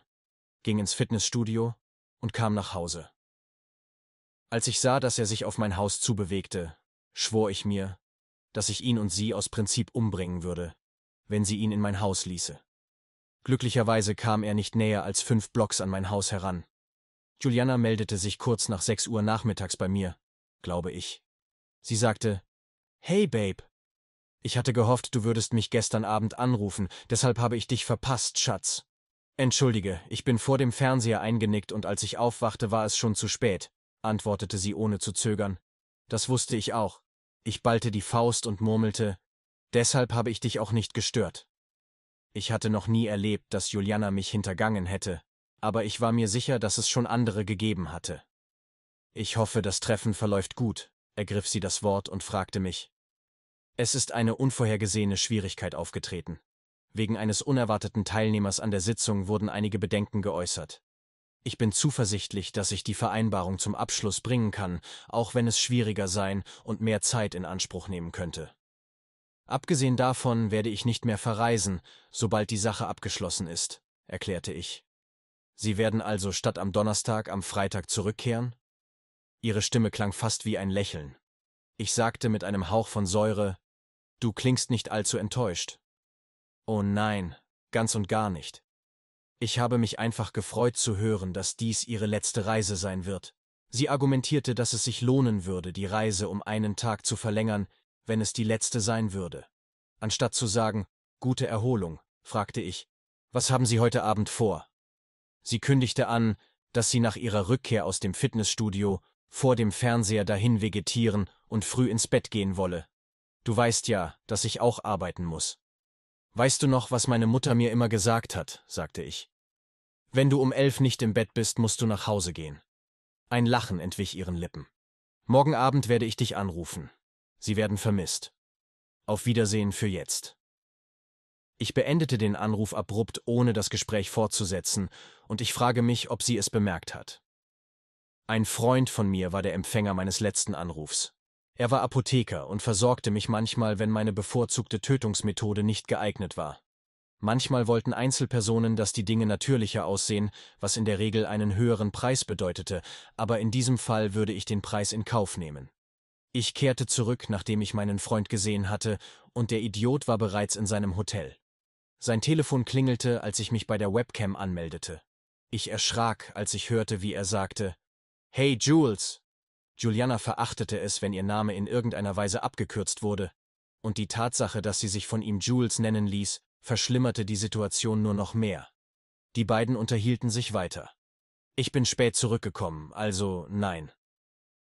ging ins Fitnessstudio und kam nach Hause. Als ich sah, dass er sich auf mein Haus zubewegte, schwor ich mir, dass ich ihn und sie aus Prinzip umbringen würde, wenn sie ihn in mein Haus ließe. Glücklicherweise kam er nicht näher als fünf Blocks an mein Haus heran. Juliana meldete sich kurz nach sechs Uhr nachmittags bei mir, glaube ich. Sie sagte, Hey Babe. Ich hatte gehofft, du würdest mich gestern Abend anrufen, deshalb habe ich dich verpasst, Schatz. Entschuldige, ich bin vor dem Fernseher eingenickt und als ich aufwachte, war es schon zu spät, antwortete sie ohne zu zögern. Das wusste ich auch. Ich ballte die Faust und murmelte, deshalb habe ich dich auch nicht gestört. Ich hatte noch nie erlebt, dass Juliana mich hintergangen hätte, aber ich war mir sicher, dass es schon andere gegeben hatte. Ich hoffe, das Treffen verläuft gut, ergriff sie das Wort und fragte mich, es ist eine unvorhergesehene Schwierigkeit aufgetreten. Wegen eines unerwarteten Teilnehmers an der Sitzung wurden einige Bedenken geäußert. Ich bin zuversichtlich, dass ich die Vereinbarung zum Abschluss bringen kann, auch wenn es schwieriger sein und mehr Zeit in Anspruch nehmen könnte. Abgesehen davon werde ich nicht mehr verreisen, sobald die Sache abgeschlossen ist, erklärte ich. Sie werden also statt am Donnerstag am Freitag zurückkehren? Ihre Stimme klang fast wie ein Lächeln. Ich sagte mit einem Hauch von Säure, Du klingst nicht allzu enttäuscht. Oh nein, ganz und gar nicht. Ich habe mich einfach gefreut zu hören, dass dies ihre letzte Reise sein wird. Sie argumentierte, dass es sich lohnen würde, die Reise um einen Tag zu verlängern, wenn es die letzte sein würde. Anstatt zu sagen, gute Erholung, fragte ich, was haben Sie heute Abend vor? Sie kündigte an, dass sie nach ihrer Rückkehr aus dem Fitnessstudio vor dem Fernseher dahin vegetieren und früh ins Bett gehen wolle. Du weißt ja, dass ich auch arbeiten muss. Weißt du noch, was meine Mutter mir immer gesagt hat, sagte ich. Wenn du um elf nicht im Bett bist, musst du nach Hause gehen. Ein Lachen entwich ihren Lippen. Morgen Abend werde ich dich anrufen. Sie werden vermisst. Auf Wiedersehen für jetzt. Ich beendete den Anruf abrupt, ohne das Gespräch fortzusetzen, und ich frage mich, ob sie es bemerkt hat. Ein Freund von mir war der Empfänger meines letzten Anrufs. Er war Apotheker und versorgte mich manchmal, wenn meine bevorzugte Tötungsmethode nicht geeignet war. Manchmal wollten Einzelpersonen, dass die Dinge natürlicher aussehen, was in der Regel einen höheren Preis bedeutete, aber in diesem Fall würde ich den Preis in Kauf nehmen. Ich kehrte zurück, nachdem ich meinen Freund gesehen hatte, und der Idiot war bereits in seinem Hotel. Sein Telefon klingelte, als ich mich bei der Webcam anmeldete. Ich erschrak, als ich hörte, wie er sagte, Hey Jules, Juliana verachtete es, wenn ihr Name in irgendeiner Weise abgekürzt wurde, und die Tatsache, dass sie sich von ihm Jules nennen ließ, verschlimmerte die Situation nur noch mehr. Die beiden unterhielten sich weiter. Ich bin spät zurückgekommen, also nein.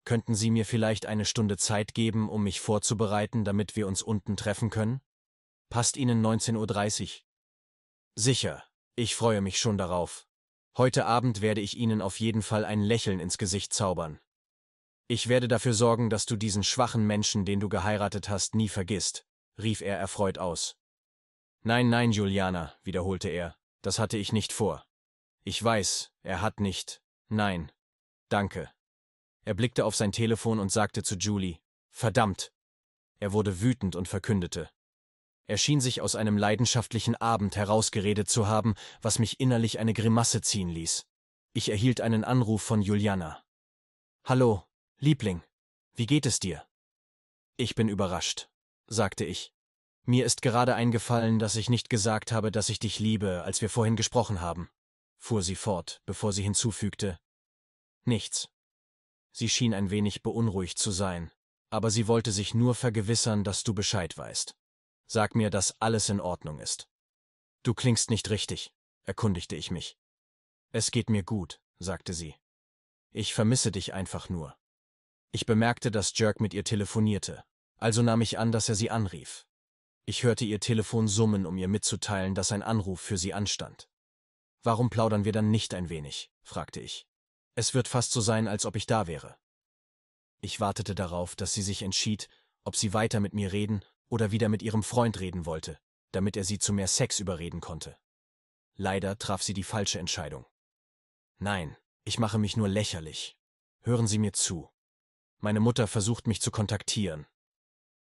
Könnten Sie mir vielleicht eine Stunde Zeit geben, um mich vorzubereiten, damit wir uns unten treffen können? Passt Ihnen 19.30 Uhr? Sicher, ich freue mich schon darauf. Heute Abend werde ich Ihnen auf jeden Fall ein Lächeln ins Gesicht zaubern. Ich werde dafür sorgen, dass du diesen schwachen Menschen, den du geheiratet hast, nie vergisst, rief er erfreut aus. Nein, nein, Juliana, wiederholte er, das hatte ich nicht vor. Ich weiß, er hat nicht. Nein. Danke. Er blickte auf sein Telefon und sagte zu Julie, verdammt. Er wurde wütend und verkündete. Er schien sich aus einem leidenschaftlichen Abend herausgeredet zu haben, was mich innerlich eine Grimasse ziehen ließ. Ich erhielt einen Anruf von Juliana. Hallo, Liebling, wie geht es dir? Ich bin überrascht, sagte ich. Mir ist gerade eingefallen, dass ich nicht gesagt habe, dass ich dich liebe, als wir vorhin gesprochen haben, fuhr sie fort, bevor sie hinzufügte. Nichts. Sie schien ein wenig beunruhigt zu sein, aber sie wollte sich nur vergewissern, dass du Bescheid weißt. Sag mir, dass alles in Ordnung ist. Du klingst nicht richtig, erkundigte ich mich. Es geht mir gut, sagte sie. Ich vermisse dich einfach nur. Ich bemerkte, dass Jerk mit ihr telefonierte, also nahm ich an, dass er sie anrief. Ich hörte ihr Telefon summen, um ihr mitzuteilen, dass ein Anruf für sie anstand. Warum plaudern wir dann nicht ein wenig? fragte ich. Es wird fast so sein, als ob ich da wäre. Ich wartete darauf, dass sie sich entschied, ob sie weiter mit mir reden oder wieder mit ihrem Freund reden wollte, damit er sie zu mehr Sex überreden konnte. Leider traf sie die falsche Entscheidung. Nein, ich mache mich nur lächerlich. Hören Sie mir zu. Meine Mutter versucht mich zu kontaktieren.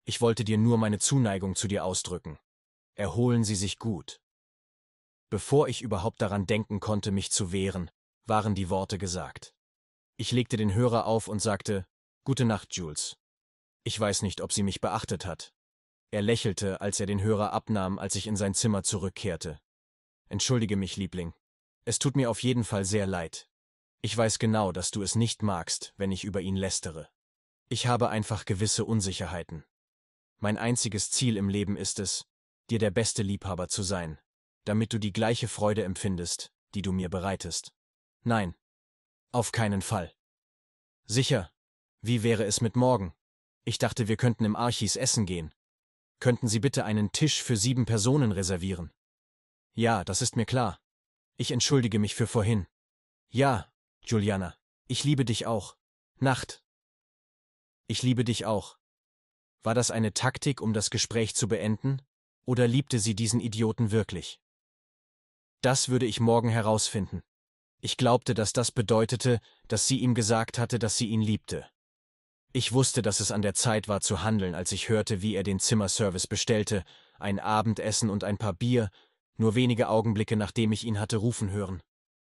Ich wollte dir nur meine Zuneigung zu dir ausdrücken. Erholen Sie sich gut. Bevor ich überhaupt daran denken konnte, mich zu wehren, waren die Worte gesagt. Ich legte den Hörer auf und sagte, Gute Nacht, Jules. Ich weiß nicht, ob sie mich beachtet hat. Er lächelte, als er den Hörer abnahm, als ich in sein Zimmer zurückkehrte. Entschuldige mich, Liebling. Es tut mir auf jeden Fall sehr leid. Ich weiß genau, dass du es nicht magst, wenn ich über ihn lästere. Ich habe einfach gewisse Unsicherheiten. Mein einziges Ziel im Leben ist es, dir der beste Liebhaber zu sein, damit du die gleiche Freude empfindest, die du mir bereitest. Nein, auf keinen Fall. Sicher, wie wäre es mit morgen? Ich dachte, wir könnten im Archis essen gehen. Könnten Sie bitte einen Tisch für sieben Personen reservieren? Ja, das ist mir klar. Ich entschuldige mich für vorhin. Ja, Juliana, ich liebe dich auch. Nacht. Ich liebe dich auch. War das eine Taktik, um das Gespräch zu beenden? Oder liebte sie diesen Idioten wirklich? Das würde ich morgen herausfinden. Ich glaubte, dass das bedeutete, dass sie ihm gesagt hatte, dass sie ihn liebte. Ich wusste, dass es an der Zeit war zu handeln, als ich hörte, wie er den Zimmerservice bestellte, ein Abendessen und ein paar Bier, nur wenige Augenblicke nachdem ich ihn hatte rufen hören.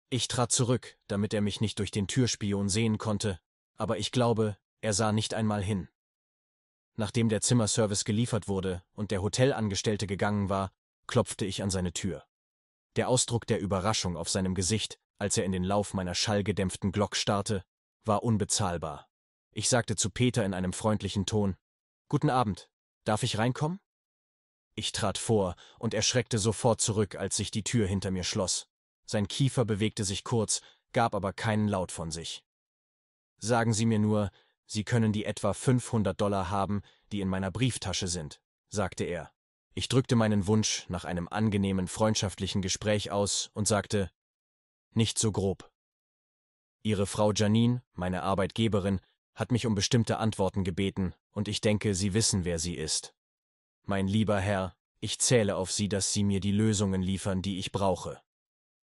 Ich trat zurück, damit er mich nicht durch den Türspion sehen konnte, aber ich glaube, er sah nicht einmal hin. Nachdem der Zimmerservice geliefert wurde und der Hotelangestellte gegangen war, klopfte ich an seine Tür. Der Ausdruck der Überraschung auf seinem Gesicht, als er in den Lauf meiner schallgedämpften Glock starrte, war unbezahlbar. Ich sagte zu Peter in einem freundlichen Ton, Guten Abend, darf ich reinkommen? Ich trat vor und erschreckte sofort zurück, als sich die Tür hinter mir schloss. Sein Kiefer bewegte sich kurz, gab aber keinen Laut von sich. Sagen Sie mir nur, Sie können die etwa 500 Dollar haben, die in meiner Brieftasche sind, sagte er. Ich drückte meinen Wunsch nach einem angenehmen freundschaftlichen Gespräch aus und sagte, nicht so grob. Ihre Frau Janine, meine Arbeitgeberin, hat mich um bestimmte Antworten gebeten, und ich denke, Sie wissen, wer sie ist. Mein lieber Herr, ich zähle auf Sie, dass Sie mir die Lösungen liefern, die ich brauche.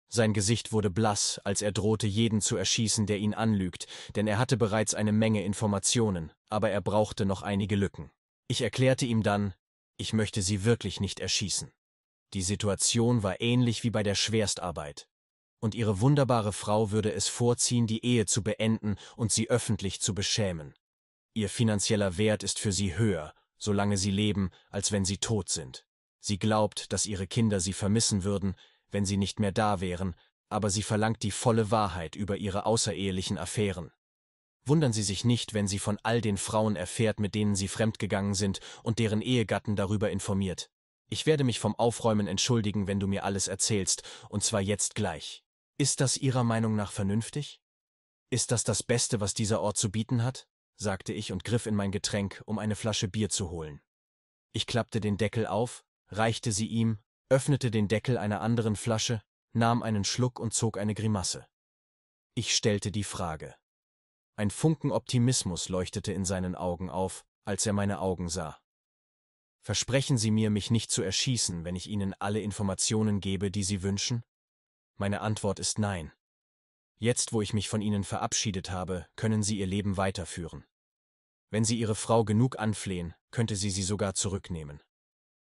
Sein Gesicht wurde blass, als er drohte, jeden zu erschießen, der ihn anlügt, denn er hatte bereits eine Menge Informationen, aber er brauchte noch einige Lücken. Ich erklärte ihm dann, ich möchte sie wirklich nicht erschießen. Die Situation war ähnlich wie bei der Schwerstarbeit. Und ihre wunderbare Frau würde es vorziehen, die Ehe zu beenden und sie öffentlich zu beschämen. Ihr finanzieller Wert ist für sie höher, solange sie leben, als wenn sie tot sind. Sie glaubt, dass ihre Kinder sie vermissen würden, wenn sie nicht mehr da wären, aber sie verlangt die volle Wahrheit über ihre außerehelichen Affären. Wundern Sie sich nicht, wenn sie von all den Frauen erfährt, mit denen sie fremdgegangen sind und deren Ehegatten darüber informiert. Ich werde mich vom Aufräumen entschuldigen, wenn du mir alles erzählst, und zwar jetzt gleich. Ist das Ihrer Meinung nach vernünftig? Ist das das Beste, was dieser Ort zu bieten hat? sagte ich und griff in mein Getränk, um eine Flasche Bier zu holen. Ich klappte den Deckel auf, reichte sie ihm öffnete den Deckel einer anderen Flasche, nahm einen Schluck und zog eine Grimasse. Ich stellte die Frage. Ein Funken Optimismus leuchtete in seinen Augen auf, als er meine Augen sah. Versprechen Sie mir, mich nicht zu erschießen, wenn ich Ihnen alle Informationen gebe, die Sie wünschen? Meine Antwort ist nein. Jetzt, wo ich mich von Ihnen verabschiedet habe, können Sie Ihr Leben weiterführen. Wenn Sie Ihre Frau genug anflehen, könnte sie sie sogar zurücknehmen.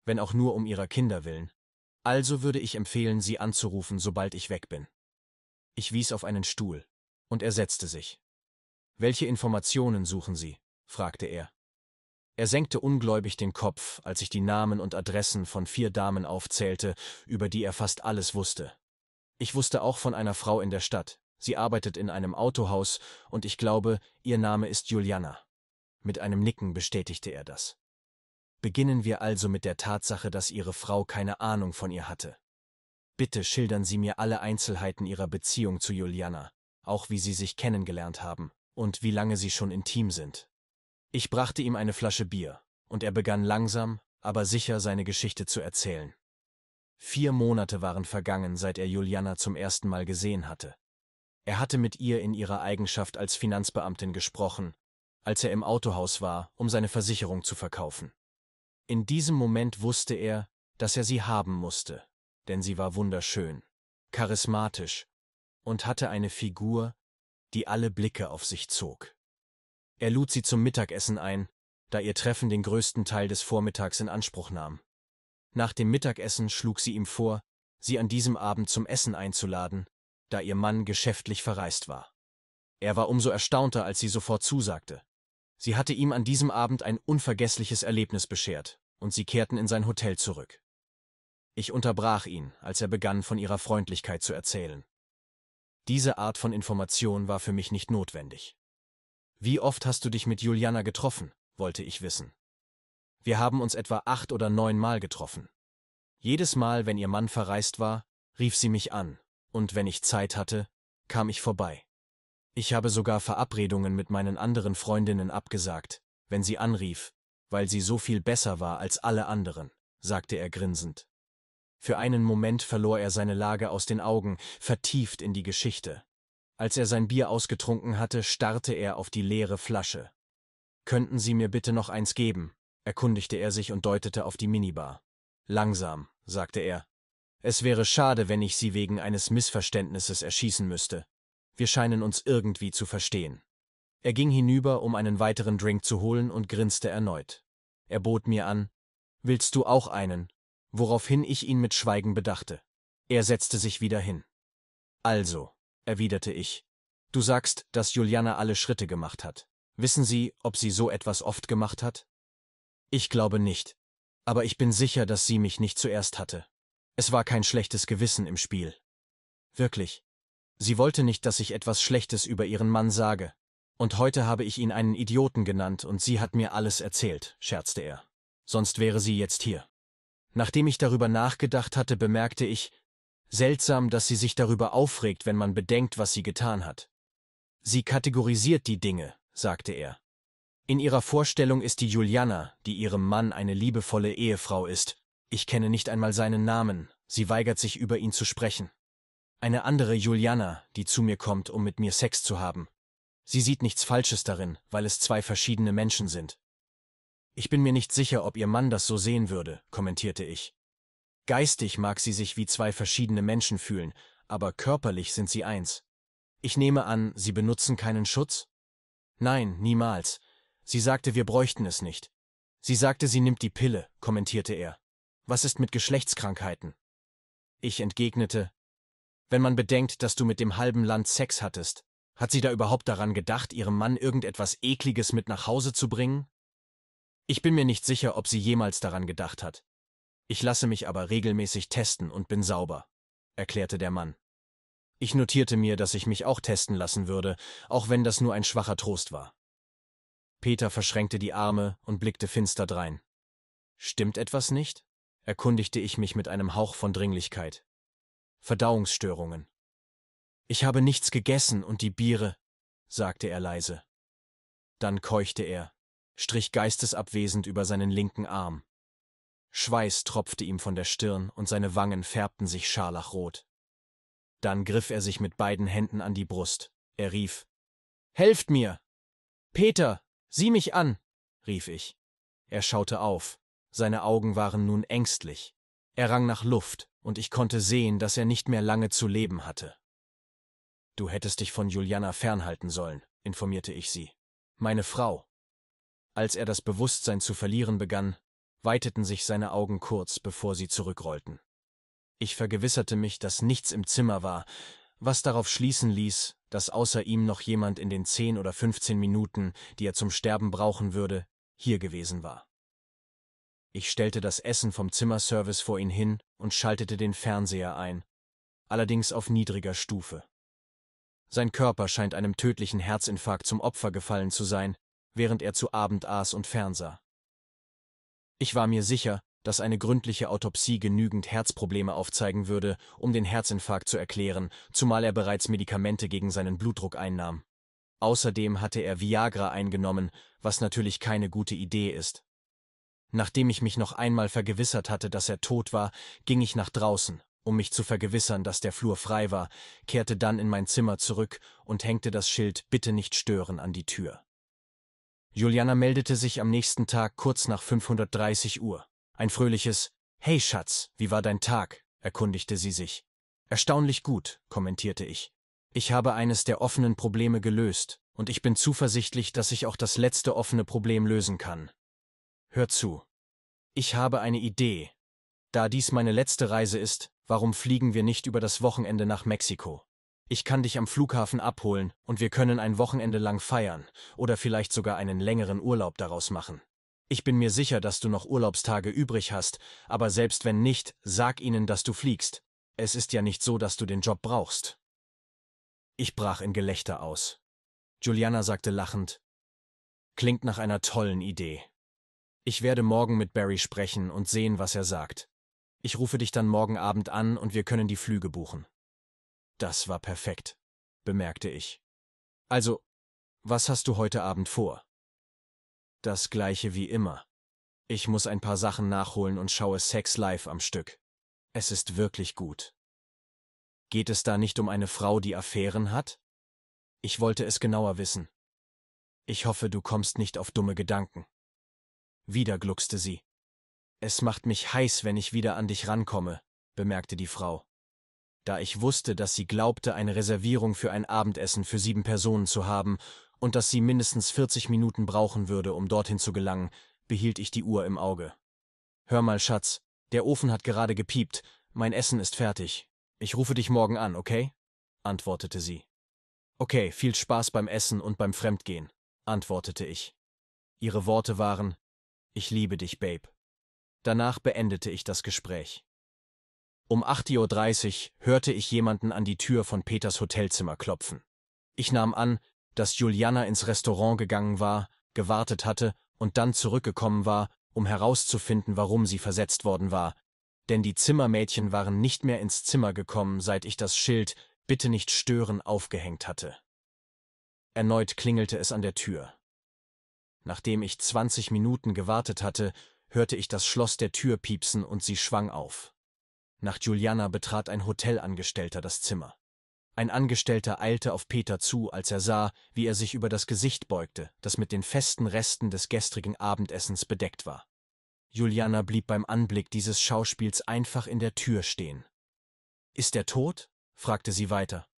Wenn auch nur um ihrer Kinder willen, also würde ich empfehlen, Sie anzurufen, sobald ich weg bin. Ich wies auf einen Stuhl, und er setzte sich. Welche Informationen suchen Sie? fragte er. Er senkte ungläubig den Kopf, als ich die Namen und Adressen von vier Damen aufzählte, über die er fast alles wusste. Ich wusste auch von einer Frau in der Stadt. Sie arbeitet in einem Autohaus und ich glaube, ihr Name ist Juliana. Mit einem Nicken bestätigte er das. Beginnen wir also mit der Tatsache, dass Ihre Frau keine Ahnung von ihr hatte. Bitte schildern Sie mir alle Einzelheiten Ihrer Beziehung zu Juliana, auch wie Sie sich kennengelernt haben und wie lange Sie schon intim sind. Ich brachte ihm eine Flasche Bier, und er begann langsam, aber sicher seine Geschichte zu erzählen. Vier Monate waren vergangen, seit er Juliana zum ersten Mal gesehen hatte. Er hatte mit ihr in ihrer Eigenschaft als Finanzbeamtin gesprochen, als er im Autohaus war, um seine Versicherung zu verkaufen. In diesem Moment wusste er, dass er sie haben musste, denn sie war wunderschön, charismatisch und hatte eine Figur, die alle Blicke auf sich zog. Er lud sie zum Mittagessen ein, da ihr Treffen den größten Teil des Vormittags in Anspruch nahm. Nach dem Mittagessen schlug sie ihm vor, sie an diesem Abend zum Essen einzuladen, da ihr Mann geschäftlich verreist war. Er war umso erstaunter, als sie sofort zusagte. Sie hatte ihm an diesem Abend ein unvergessliches Erlebnis beschert, und sie kehrten in sein Hotel zurück. Ich unterbrach ihn, als er begann, von ihrer Freundlichkeit zu erzählen. Diese Art von Information war für mich nicht notwendig. Wie oft hast du dich mit Juliana getroffen? wollte ich wissen. Wir haben uns etwa acht oder neunmal getroffen. Jedes Mal, wenn ihr Mann verreist war, rief sie mich an, und wenn ich Zeit hatte, kam ich vorbei. Ich habe sogar Verabredungen mit meinen anderen Freundinnen abgesagt, wenn sie anrief, weil sie so viel besser war als alle anderen, sagte er grinsend. Für einen Moment verlor er seine Lage aus den Augen, vertieft in die Geschichte. Als er sein Bier ausgetrunken hatte, starrte er auf die leere Flasche. Könnten Sie mir bitte noch eins geben? erkundigte er sich und deutete auf die Minibar. Langsam, sagte er. Es wäre schade, wenn ich Sie wegen eines Missverständnisses erschießen müsste. Wir scheinen uns irgendwie zu verstehen. Er ging hinüber, um einen weiteren Drink zu holen und grinste erneut. Er bot mir an, Willst du auch einen? woraufhin ich ihn mit Schweigen bedachte. Er setzte sich wieder hin. Also, erwiderte ich, du sagst, dass Juliana alle Schritte gemacht hat. Wissen Sie, ob sie so etwas oft gemacht hat? Ich glaube nicht. Aber ich bin sicher, dass sie mich nicht zuerst hatte. Es war kein schlechtes Gewissen im Spiel. Wirklich, Sie wollte nicht, dass ich etwas Schlechtes über ihren Mann sage. Und heute habe ich ihn einen Idioten genannt und sie hat mir alles erzählt, scherzte er. Sonst wäre sie jetzt hier. Nachdem ich darüber nachgedacht hatte, bemerkte ich, seltsam, dass sie sich darüber aufregt, wenn man bedenkt, was sie getan hat. Sie kategorisiert die Dinge, sagte er. In ihrer Vorstellung ist die Juliana, die ihrem Mann eine liebevolle Ehefrau ist. Ich kenne nicht einmal seinen Namen, sie weigert sich über ihn zu sprechen. Eine andere Juliana, die zu mir kommt, um mit mir Sex zu haben. Sie sieht nichts Falsches darin, weil es zwei verschiedene Menschen sind. Ich bin mir nicht sicher, ob ihr Mann das so sehen würde, kommentierte ich. Geistig mag sie sich wie zwei verschiedene Menschen fühlen, aber körperlich sind sie eins. Ich nehme an, sie benutzen keinen Schutz? Nein, niemals. Sie sagte, wir bräuchten es nicht. Sie sagte, sie nimmt die Pille, kommentierte er. Was ist mit Geschlechtskrankheiten? Ich entgegnete, wenn man bedenkt, dass du mit dem halben Land Sex hattest, hat sie da überhaupt daran gedacht, ihrem Mann irgendetwas Ekliges mit nach Hause zu bringen? Ich bin mir nicht sicher, ob sie jemals daran gedacht hat. Ich lasse mich aber regelmäßig testen und bin sauber, erklärte der Mann. Ich notierte mir, dass ich mich auch testen lassen würde, auch wenn das nur ein schwacher Trost war. Peter verschränkte die Arme und blickte finster drein. Stimmt etwas nicht? erkundigte ich mich mit einem Hauch von Dringlichkeit. Verdauungsstörungen. Ich habe nichts gegessen und die Biere, sagte er leise. Dann keuchte er, strich geistesabwesend über seinen linken Arm. Schweiß tropfte ihm von der Stirn und seine Wangen färbten sich scharlachrot. Dann griff er sich mit beiden Händen an die Brust. Er rief, Helft mir! Peter, sieh mich an! rief ich. Er schaute auf. Seine Augen waren nun ängstlich. Er rang nach Luft, und ich konnte sehen, dass er nicht mehr lange zu leben hatte. Du hättest dich von Juliana fernhalten sollen, informierte ich sie. Meine Frau. Als er das Bewusstsein zu verlieren begann, weiteten sich seine Augen kurz, bevor sie zurückrollten. Ich vergewisserte mich, dass nichts im Zimmer war, was darauf schließen ließ, dass außer ihm noch jemand in den zehn oder fünfzehn Minuten, die er zum Sterben brauchen würde, hier gewesen war. Ich stellte das Essen vom Zimmerservice vor ihn hin und schaltete den Fernseher ein, allerdings auf niedriger Stufe. Sein Körper scheint einem tödlichen Herzinfarkt zum Opfer gefallen zu sein, während er zu Abend aß und fernsah. Ich war mir sicher, dass eine gründliche Autopsie genügend Herzprobleme aufzeigen würde, um den Herzinfarkt zu erklären, zumal er bereits Medikamente gegen seinen Blutdruck einnahm. Außerdem hatte er Viagra eingenommen, was natürlich keine gute Idee ist. Nachdem ich mich noch einmal vergewissert hatte, dass er tot war, ging ich nach draußen, um mich zu vergewissern, dass der Flur frei war, kehrte dann in mein Zimmer zurück und hängte das Schild Bitte nicht stören an die Tür. Juliana meldete sich am nächsten Tag kurz nach 530 Uhr. Ein fröhliches Hey Schatz, wie war dein Tag? erkundigte sie sich. Erstaunlich gut, kommentierte ich. Ich habe eines der offenen Probleme gelöst, und ich bin zuversichtlich, dass ich auch das letzte offene Problem lösen kann. Hör zu. Ich habe eine Idee. Da dies meine letzte Reise ist, warum fliegen wir nicht über das Wochenende nach Mexiko? Ich kann dich am Flughafen abholen und wir können ein Wochenende lang feiern oder vielleicht sogar einen längeren Urlaub daraus machen. Ich bin mir sicher, dass du noch Urlaubstage übrig hast, aber selbst wenn nicht, sag ihnen, dass du fliegst. Es ist ja nicht so, dass du den Job brauchst. Ich brach in Gelächter aus. Juliana sagte lachend, Klingt nach einer tollen Idee. Ich werde morgen mit Barry sprechen und sehen, was er sagt. Ich rufe dich dann morgen Abend an und wir können die Flüge buchen. Das war perfekt, bemerkte ich. Also, was hast du heute Abend vor? Das gleiche wie immer. Ich muss ein paar Sachen nachholen und schaue Sex Live am Stück. Es ist wirklich gut. Geht es da nicht um eine Frau, die Affären hat? Ich wollte es genauer wissen. Ich hoffe, du kommst nicht auf dumme Gedanken. Wieder gluckste sie. Es macht mich heiß, wenn ich wieder an dich rankomme, bemerkte die Frau. Da ich wusste, dass sie glaubte, eine Reservierung für ein Abendessen für sieben Personen zu haben und dass sie mindestens 40 Minuten brauchen würde, um dorthin zu gelangen, behielt ich die Uhr im Auge. Hör mal, Schatz, der Ofen hat gerade gepiept, mein Essen ist fertig. Ich rufe dich morgen an, okay? antwortete sie. Okay, viel Spaß beim Essen und beim Fremdgehen, antwortete ich. Ihre Worte waren, ich liebe dich, Babe. Danach beendete ich das Gespräch. Um 8.30 Uhr hörte ich jemanden an die Tür von Peters Hotelzimmer klopfen. Ich nahm an, dass Juliana ins Restaurant gegangen war, gewartet hatte und dann zurückgekommen war, um herauszufinden, warum sie versetzt worden war, denn die Zimmermädchen waren nicht mehr ins Zimmer gekommen, seit ich das Schild Bitte nicht stören aufgehängt hatte. Erneut klingelte es an der Tür. Nachdem ich 20 Minuten gewartet hatte, hörte ich das Schloss der Tür piepsen und sie schwang auf. Nach Juliana betrat ein Hotelangestellter das Zimmer. Ein Angestellter eilte auf Peter zu, als er sah, wie er sich über das Gesicht beugte, das mit den festen Resten des gestrigen Abendessens bedeckt war. Juliana blieb beim Anblick dieses Schauspiels einfach in der Tür stehen. Ist er tot? fragte sie weiter.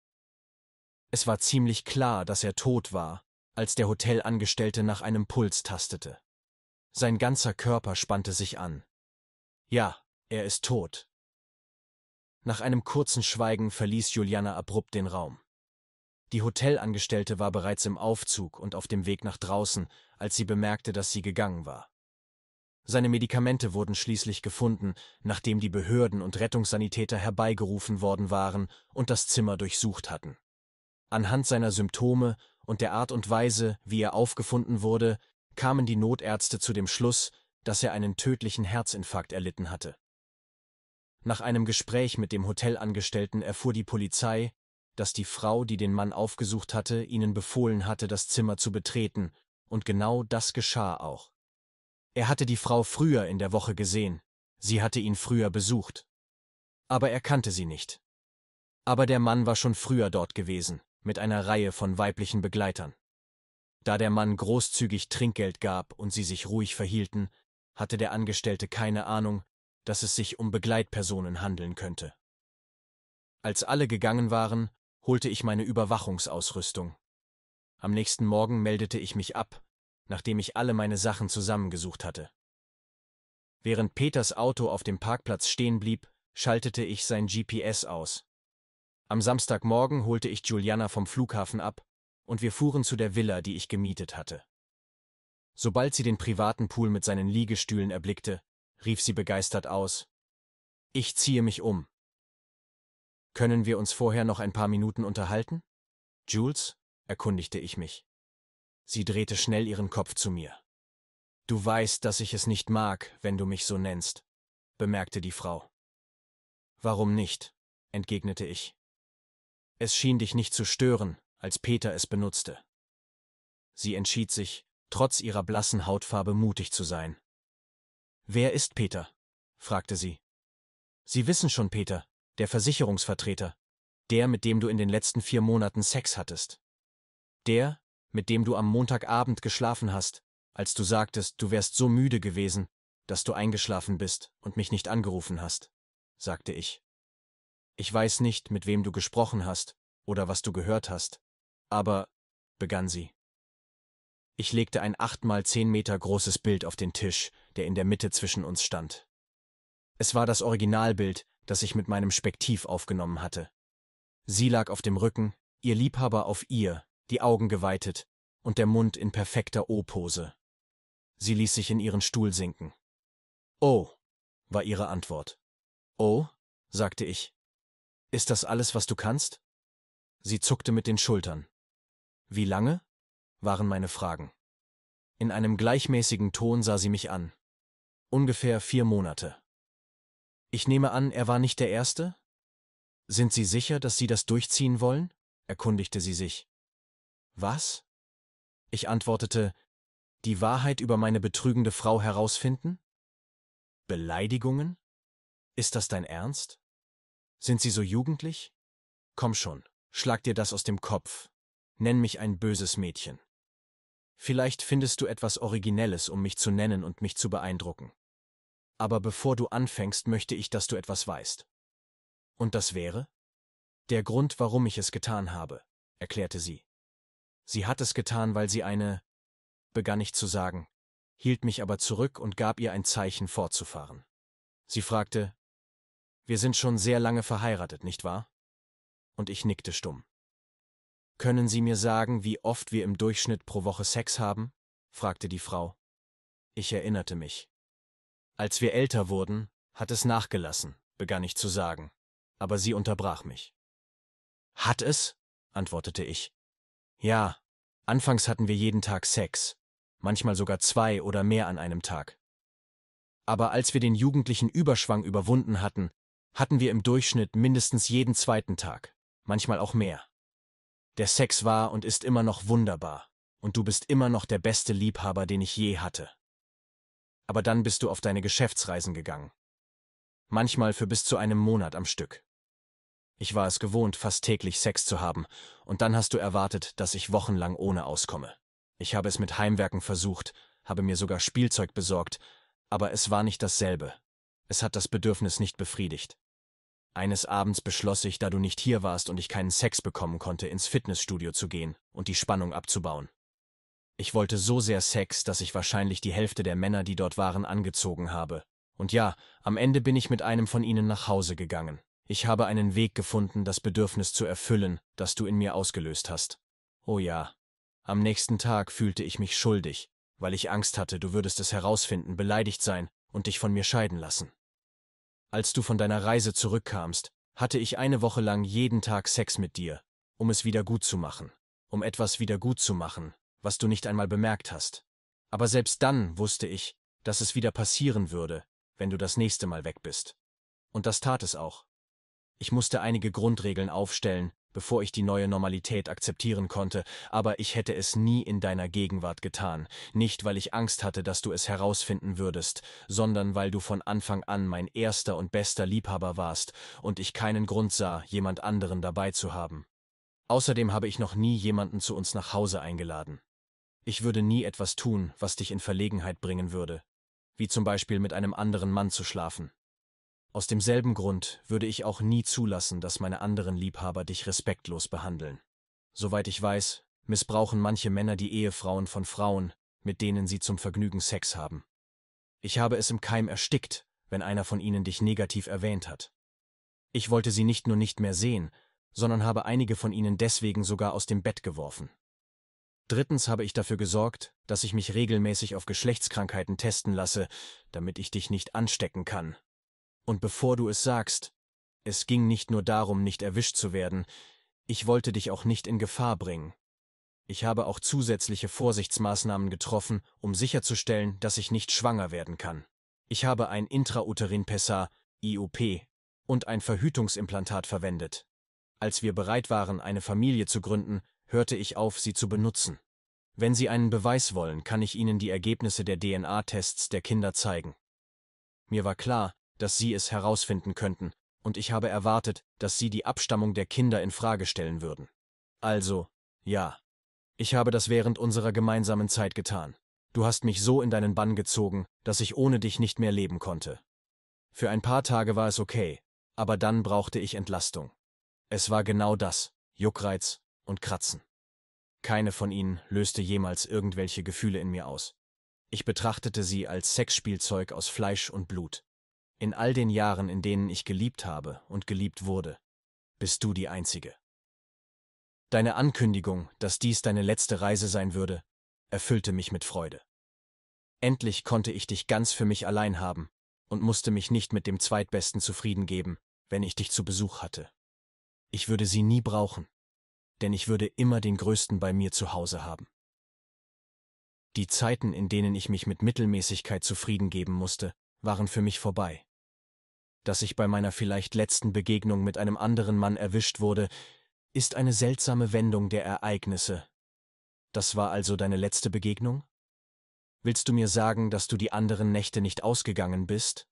Es war ziemlich klar, dass er tot war, als der Hotelangestellte nach einem Puls tastete. Sein ganzer Körper spannte sich an. Ja, er ist tot. Nach einem kurzen Schweigen verließ Juliana abrupt den Raum. Die Hotelangestellte war bereits im Aufzug und auf dem Weg nach draußen, als sie bemerkte, dass sie gegangen war. Seine Medikamente wurden schließlich gefunden, nachdem die Behörden und Rettungssanitäter herbeigerufen worden waren und das Zimmer durchsucht hatten. Anhand seiner Symptome und der Art und Weise, wie er aufgefunden wurde, kamen die Notärzte zu dem Schluss, dass er einen tödlichen Herzinfarkt erlitten hatte. Nach einem Gespräch mit dem Hotelangestellten erfuhr die Polizei, dass die Frau, die den Mann aufgesucht hatte, ihnen befohlen hatte, das Zimmer zu betreten, und genau das geschah auch. Er hatte die Frau früher in der Woche gesehen, sie hatte ihn früher besucht. Aber er kannte sie nicht. Aber der Mann war schon früher dort gewesen mit einer Reihe von weiblichen Begleitern. Da der Mann großzügig Trinkgeld gab und sie sich ruhig verhielten, hatte der Angestellte keine Ahnung, dass es sich um Begleitpersonen handeln könnte. Als alle gegangen waren, holte ich meine Überwachungsausrüstung. Am nächsten Morgen meldete ich mich ab, nachdem ich alle meine Sachen zusammengesucht hatte. Während Peters Auto auf dem Parkplatz stehen blieb, schaltete ich sein GPS aus. Am Samstagmorgen holte ich Juliana vom Flughafen ab und wir fuhren zu der Villa, die ich gemietet hatte. Sobald sie den privaten Pool mit seinen Liegestühlen erblickte, rief sie begeistert aus. Ich ziehe mich um. Können wir uns vorher noch ein paar Minuten unterhalten? Jules, erkundigte ich mich. Sie drehte schnell ihren Kopf zu mir. Du weißt, dass ich es nicht mag, wenn du mich so nennst, bemerkte die Frau. Warum nicht? entgegnete ich. Es schien dich nicht zu stören, als Peter es benutzte. Sie entschied sich, trotz ihrer blassen Hautfarbe mutig zu sein. Wer ist Peter? fragte sie. Sie wissen schon, Peter, der Versicherungsvertreter, der, mit dem du in den letzten vier Monaten Sex hattest. Der, mit dem du am Montagabend geschlafen hast, als du sagtest, du wärst so müde gewesen, dass du eingeschlafen bist und mich nicht angerufen hast, sagte ich. Ich weiß nicht, mit wem du gesprochen hast oder was du gehört hast, aber, begann sie. Ich legte ein achtmal zehn Meter großes Bild auf den Tisch, der in der Mitte zwischen uns stand. Es war das Originalbild, das ich mit meinem Spektiv aufgenommen hatte. Sie lag auf dem Rücken, ihr Liebhaber auf ihr, die Augen geweitet und der Mund in perfekter O-Pose. Sie ließ sich in ihren Stuhl sinken. Oh, war ihre Antwort. Oh, sagte ich. Ist das alles, was du kannst? Sie zuckte mit den Schultern. Wie lange? waren meine Fragen. In einem gleichmäßigen Ton sah sie mich an. Ungefähr vier Monate. Ich nehme an, er war nicht der Erste? Sind Sie sicher, dass Sie das durchziehen wollen? erkundigte sie sich. Was? Ich antwortete, die Wahrheit über meine betrügende Frau herausfinden? Beleidigungen? Ist das dein Ernst? Sind Sie so jugendlich? Komm schon, schlag dir das aus dem Kopf. Nenn mich ein böses Mädchen. Vielleicht findest du etwas Originelles, um mich zu nennen und mich zu beeindrucken. Aber bevor du anfängst, möchte ich, dass du etwas weißt. Und das wäre? Der Grund, warum ich es getan habe, erklärte sie. Sie hat es getan, weil sie eine, begann ich zu sagen, hielt mich aber zurück und gab ihr ein Zeichen fortzufahren. Sie fragte, wir sind schon sehr lange verheiratet, nicht wahr? Und ich nickte stumm. Können Sie mir sagen, wie oft wir im Durchschnitt pro Woche Sex haben? fragte die Frau. Ich erinnerte mich. Als wir älter wurden, hat es nachgelassen, begann ich zu sagen, aber sie unterbrach mich. Hat es? antwortete ich. Ja, anfangs hatten wir jeden Tag Sex, manchmal sogar zwei oder mehr an einem Tag. Aber als wir den jugendlichen Überschwang überwunden hatten, hatten wir im Durchschnitt mindestens jeden zweiten Tag, manchmal auch mehr. Der Sex war und ist immer noch wunderbar, und du bist immer noch der beste Liebhaber, den ich je hatte. Aber dann bist du auf deine Geschäftsreisen gegangen. Manchmal für bis zu einem Monat am Stück. Ich war es gewohnt, fast täglich Sex zu haben, und dann hast du erwartet, dass ich wochenlang ohne auskomme. Ich habe es mit Heimwerken versucht, habe mir sogar Spielzeug besorgt, aber es war nicht dasselbe. Es hat das Bedürfnis nicht befriedigt. Eines Abends beschloss ich, da du nicht hier warst und ich keinen Sex bekommen konnte, ins Fitnessstudio zu gehen und die Spannung abzubauen. Ich wollte so sehr Sex, dass ich wahrscheinlich die Hälfte der Männer, die dort waren, angezogen habe. Und ja, am Ende bin ich mit einem von ihnen nach Hause gegangen. Ich habe einen Weg gefunden, das Bedürfnis zu erfüllen, das du in mir ausgelöst hast. Oh ja. Am nächsten Tag fühlte ich mich schuldig, weil ich Angst hatte, du würdest es herausfinden, beleidigt sein und dich von mir scheiden lassen. Als du von deiner Reise zurückkamst, hatte ich eine Woche lang jeden Tag Sex mit dir, um es wieder gut zu machen, um etwas wieder gut zu machen, was du nicht einmal bemerkt hast. Aber selbst dann wusste ich, dass es wieder passieren würde, wenn du das nächste Mal weg bist. Und das tat es auch. Ich musste einige Grundregeln aufstellen, bevor ich die neue Normalität akzeptieren konnte, aber ich hätte es nie in deiner Gegenwart getan, nicht weil ich Angst hatte, dass du es herausfinden würdest, sondern weil du von Anfang an mein erster und bester Liebhaber warst und ich keinen Grund sah, jemand anderen dabei zu haben. Außerdem habe ich noch nie jemanden zu uns nach Hause eingeladen. Ich würde nie etwas tun, was dich in Verlegenheit bringen würde, wie zum Beispiel mit einem anderen Mann zu schlafen. Aus demselben Grund würde ich auch nie zulassen, dass meine anderen Liebhaber dich respektlos behandeln. Soweit ich weiß, missbrauchen manche Männer die Ehefrauen von Frauen, mit denen sie zum Vergnügen Sex haben. Ich habe es im Keim erstickt, wenn einer von ihnen dich negativ erwähnt hat. Ich wollte sie nicht nur nicht mehr sehen, sondern habe einige von ihnen deswegen sogar aus dem Bett geworfen. Drittens habe ich dafür gesorgt, dass ich mich regelmäßig auf Geschlechtskrankheiten testen lasse, damit ich dich nicht anstecken kann, und bevor du es sagst, es ging nicht nur darum, nicht erwischt zu werden, ich wollte dich auch nicht in Gefahr bringen. Ich habe auch zusätzliche Vorsichtsmaßnahmen getroffen, um sicherzustellen, dass ich nicht schwanger werden kann. Ich habe ein Intrauterin-Pessar, IUP, und ein Verhütungsimplantat verwendet. Als wir bereit waren, eine Familie zu gründen, hörte ich auf, sie zu benutzen. Wenn Sie einen Beweis wollen, kann ich Ihnen die Ergebnisse der DNA-Tests der Kinder zeigen. Mir war klar, dass sie es herausfinden könnten, und ich habe erwartet, dass sie die Abstammung der Kinder in Frage stellen würden. Also, ja. Ich habe das während unserer gemeinsamen Zeit getan. Du hast mich so in deinen Bann gezogen, dass ich ohne dich nicht mehr leben konnte. Für ein paar Tage war es okay, aber dann brauchte ich Entlastung. Es war genau das, Juckreiz und Kratzen. Keine von ihnen löste jemals irgendwelche Gefühle in mir aus. Ich betrachtete sie als Sexspielzeug aus Fleisch und Blut. In all den Jahren, in denen ich geliebt habe und geliebt wurde, bist du die Einzige. Deine Ankündigung, dass dies deine letzte Reise sein würde, erfüllte mich mit Freude. Endlich konnte ich dich ganz für mich allein haben und musste mich nicht mit dem Zweitbesten zufrieden geben, wenn ich dich zu Besuch hatte. Ich würde sie nie brauchen, denn ich würde immer den Größten bei mir zu Hause haben. Die Zeiten, in denen ich mich mit Mittelmäßigkeit zufrieden geben musste, waren für mich vorbei dass ich bei meiner vielleicht letzten Begegnung mit einem anderen Mann erwischt wurde, ist eine seltsame Wendung der Ereignisse. Das war also deine letzte Begegnung? Willst du mir sagen, dass du die anderen Nächte nicht ausgegangen bist?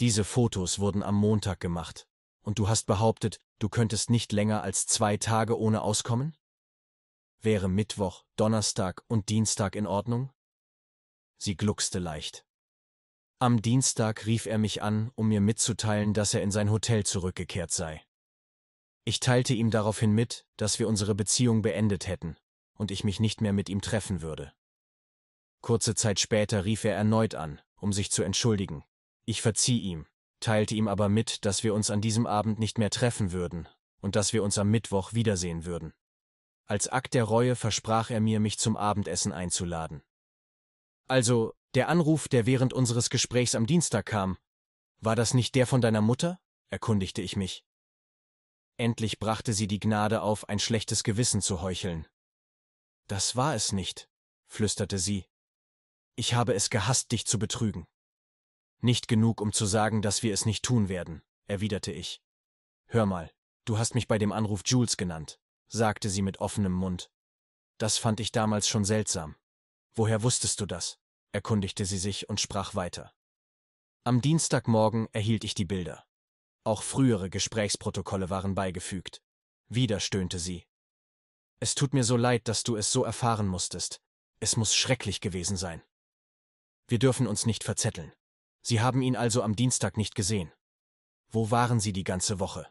Diese Fotos wurden am Montag gemacht, und du hast behauptet, du könntest nicht länger als zwei Tage ohne auskommen? Wäre Mittwoch, Donnerstag und Dienstag in Ordnung? Sie gluckste leicht. Am Dienstag rief er mich an, um mir mitzuteilen, dass er in sein Hotel zurückgekehrt sei. Ich teilte ihm daraufhin mit, dass wir unsere Beziehung beendet hätten und ich mich nicht mehr mit ihm treffen würde. Kurze Zeit später rief er erneut an, um sich zu entschuldigen. Ich verzieh ihm, teilte ihm aber mit, dass wir uns an diesem Abend nicht mehr treffen würden und dass wir uns am Mittwoch wiedersehen würden. Als Akt der Reue versprach er mir, mich zum Abendessen einzuladen. Also, der Anruf, der während unseres Gesprächs am Dienstag kam. War das nicht der von deiner Mutter? erkundigte ich mich. Endlich brachte sie die Gnade auf, ein schlechtes Gewissen zu heucheln. Das war es nicht, flüsterte sie. Ich habe es gehasst, dich zu betrügen. Nicht genug, um zu sagen, dass wir es nicht tun werden, erwiderte ich. Hör mal, du hast mich bei dem Anruf Jules genannt, sagte sie mit offenem Mund. Das fand ich damals schon seltsam. Woher wusstest du das? erkundigte sie sich und sprach weiter. Am Dienstagmorgen erhielt ich die Bilder. Auch frühere Gesprächsprotokolle waren beigefügt. Wieder stöhnte sie. Es tut mir so leid, dass du es so erfahren musstest. Es muss schrecklich gewesen sein. Wir dürfen uns nicht verzetteln. Sie haben ihn also am Dienstag nicht gesehen. Wo waren Sie die ganze Woche?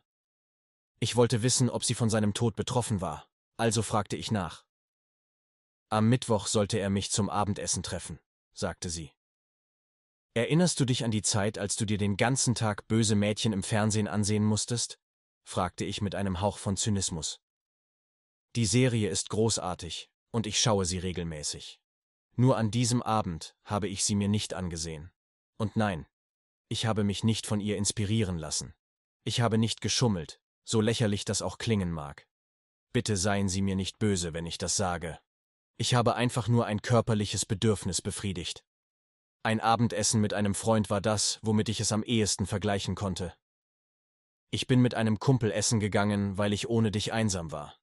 Ich wollte wissen, ob sie von seinem Tod betroffen war, also fragte ich nach. Am Mittwoch sollte er mich zum Abendessen treffen sagte sie. Erinnerst du dich an die Zeit, als du dir den ganzen Tag böse Mädchen im Fernsehen ansehen musstest? fragte ich mit einem Hauch von Zynismus. Die Serie ist großartig, und ich schaue sie regelmäßig. Nur an diesem Abend habe ich sie mir nicht angesehen. Und nein, ich habe mich nicht von ihr inspirieren lassen. Ich habe nicht geschummelt, so lächerlich das auch klingen mag. Bitte seien Sie mir nicht böse, wenn ich das sage, ich habe einfach nur ein körperliches Bedürfnis befriedigt. Ein Abendessen mit einem Freund war das, womit ich es am ehesten vergleichen konnte. Ich bin mit einem Kumpel essen gegangen, weil ich ohne dich einsam war.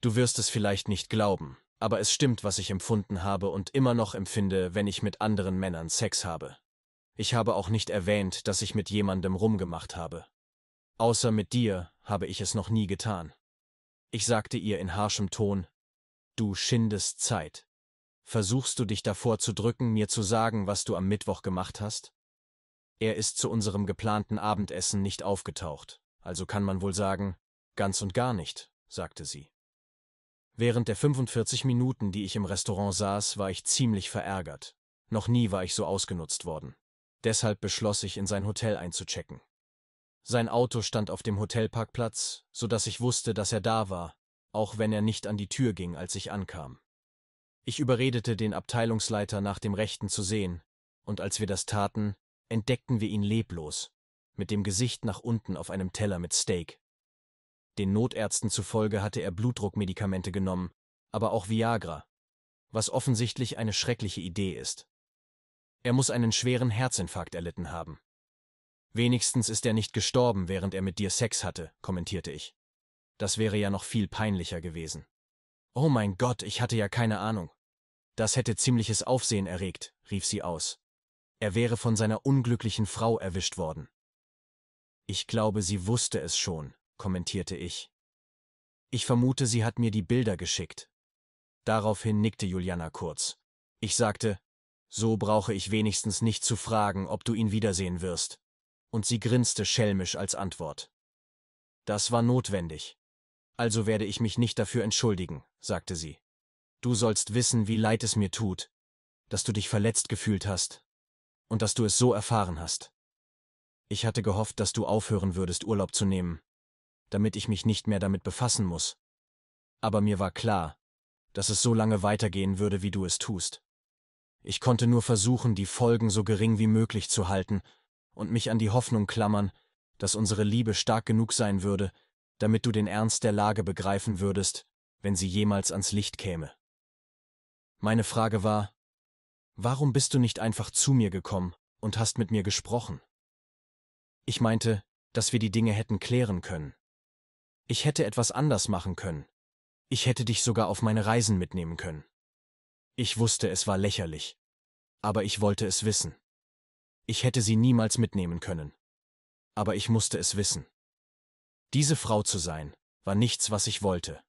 Du wirst es vielleicht nicht glauben, aber es stimmt, was ich empfunden habe und immer noch empfinde, wenn ich mit anderen Männern Sex habe. Ich habe auch nicht erwähnt, dass ich mit jemandem rumgemacht habe. Außer mit dir habe ich es noch nie getan. Ich sagte ihr in harschem Ton, Du schindest Zeit. Versuchst du dich davor zu drücken, mir zu sagen, was du am Mittwoch gemacht hast? Er ist zu unserem geplanten Abendessen nicht aufgetaucht, also kann man wohl sagen, ganz und gar nicht, sagte sie. Während der 45 Minuten, die ich im Restaurant saß, war ich ziemlich verärgert. Noch nie war ich so ausgenutzt worden. Deshalb beschloss ich, in sein Hotel einzuchecken. Sein Auto stand auf dem Hotelparkplatz, so dass ich wusste, dass er da war, auch wenn er nicht an die Tür ging, als ich ankam. Ich überredete den Abteilungsleiter nach dem Rechten zu sehen, und als wir das taten, entdeckten wir ihn leblos, mit dem Gesicht nach unten auf einem Teller mit Steak. Den Notärzten zufolge hatte er Blutdruckmedikamente genommen, aber auch Viagra, was offensichtlich eine schreckliche Idee ist. Er muss einen schweren Herzinfarkt erlitten haben. Wenigstens ist er nicht gestorben, während er mit dir Sex hatte, kommentierte ich. Das wäre ja noch viel peinlicher gewesen. Oh mein Gott, ich hatte ja keine Ahnung. Das hätte ziemliches Aufsehen erregt, rief sie aus. Er wäre von seiner unglücklichen Frau erwischt worden. Ich glaube, sie wusste es schon, kommentierte ich. Ich vermute, sie hat mir die Bilder geschickt. Daraufhin nickte Juliana kurz. Ich sagte, so brauche ich wenigstens nicht zu fragen, ob du ihn wiedersehen wirst. Und sie grinste schelmisch als Antwort. Das war notwendig. Also werde ich mich nicht dafür entschuldigen, sagte sie. Du sollst wissen, wie leid es mir tut, dass du dich verletzt gefühlt hast und dass du es so erfahren hast. Ich hatte gehofft, dass du aufhören würdest, Urlaub zu nehmen, damit ich mich nicht mehr damit befassen muss. Aber mir war klar, dass es so lange weitergehen würde, wie du es tust. Ich konnte nur versuchen, die Folgen so gering wie möglich zu halten und mich an die Hoffnung klammern, dass unsere Liebe stark genug sein würde, damit du den Ernst der Lage begreifen würdest, wenn sie jemals ans Licht käme. Meine Frage war, warum bist du nicht einfach zu mir gekommen und hast mit mir gesprochen? Ich meinte, dass wir die Dinge hätten klären können. Ich hätte etwas anders machen können. Ich hätte dich sogar auf meine Reisen mitnehmen können. Ich wusste, es war lächerlich. Aber ich wollte es wissen. Ich hätte sie niemals mitnehmen können. Aber ich musste es wissen. Diese Frau zu sein, war nichts, was ich wollte.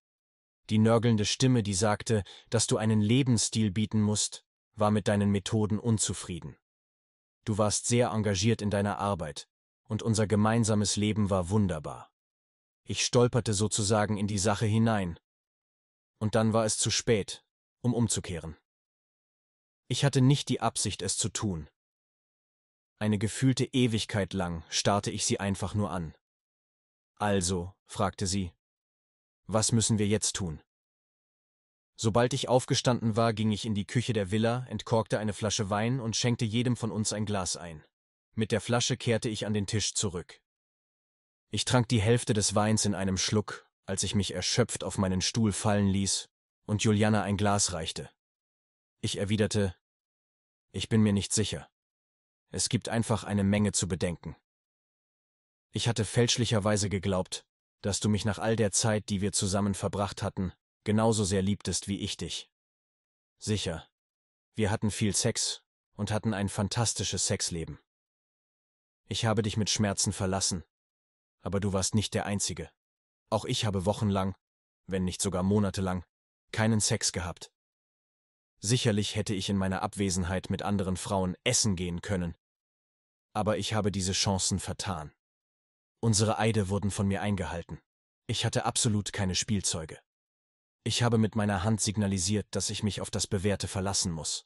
Die nörgelnde Stimme, die sagte, dass du einen Lebensstil bieten musst, war mit deinen Methoden unzufrieden. Du warst sehr engagiert in deiner Arbeit, und unser gemeinsames Leben war wunderbar. Ich stolperte sozusagen in die Sache hinein. Und dann war es zu spät, um umzukehren. Ich hatte nicht die Absicht, es zu tun. Eine gefühlte Ewigkeit lang starrte ich sie einfach nur an. Also, fragte sie, was müssen wir jetzt tun? Sobald ich aufgestanden war, ging ich in die Küche der Villa, entkorkte eine Flasche Wein und schenkte jedem von uns ein Glas ein. Mit der Flasche kehrte ich an den Tisch zurück. Ich trank die Hälfte des Weins in einem Schluck, als ich mich erschöpft auf meinen Stuhl fallen ließ und Juliana ein Glas reichte. Ich erwiderte, ich bin mir nicht sicher. Es gibt einfach eine Menge zu bedenken. Ich hatte fälschlicherweise geglaubt, dass du mich nach all der Zeit, die wir zusammen verbracht hatten, genauso sehr liebtest wie ich dich. Sicher. Wir hatten viel Sex und hatten ein fantastisches Sexleben. Ich habe dich mit Schmerzen verlassen, aber du warst nicht der Einzige. Auch ich habe wochenlang, wenn nicht sogar monatelang, keinen Sex gehabt. Sicherlich hätte ich in meiner Abwesenheit mit anderen Frauen essen gehen können, aber ich habe diese Chancen vertan. Unsere Eide wurden von mir eingehalten. Ich hatte absolut keine Spielzeuge. Ich habe mit meiner Hand signalisiert, dass ich mich auf das Bewährte verlassen muss.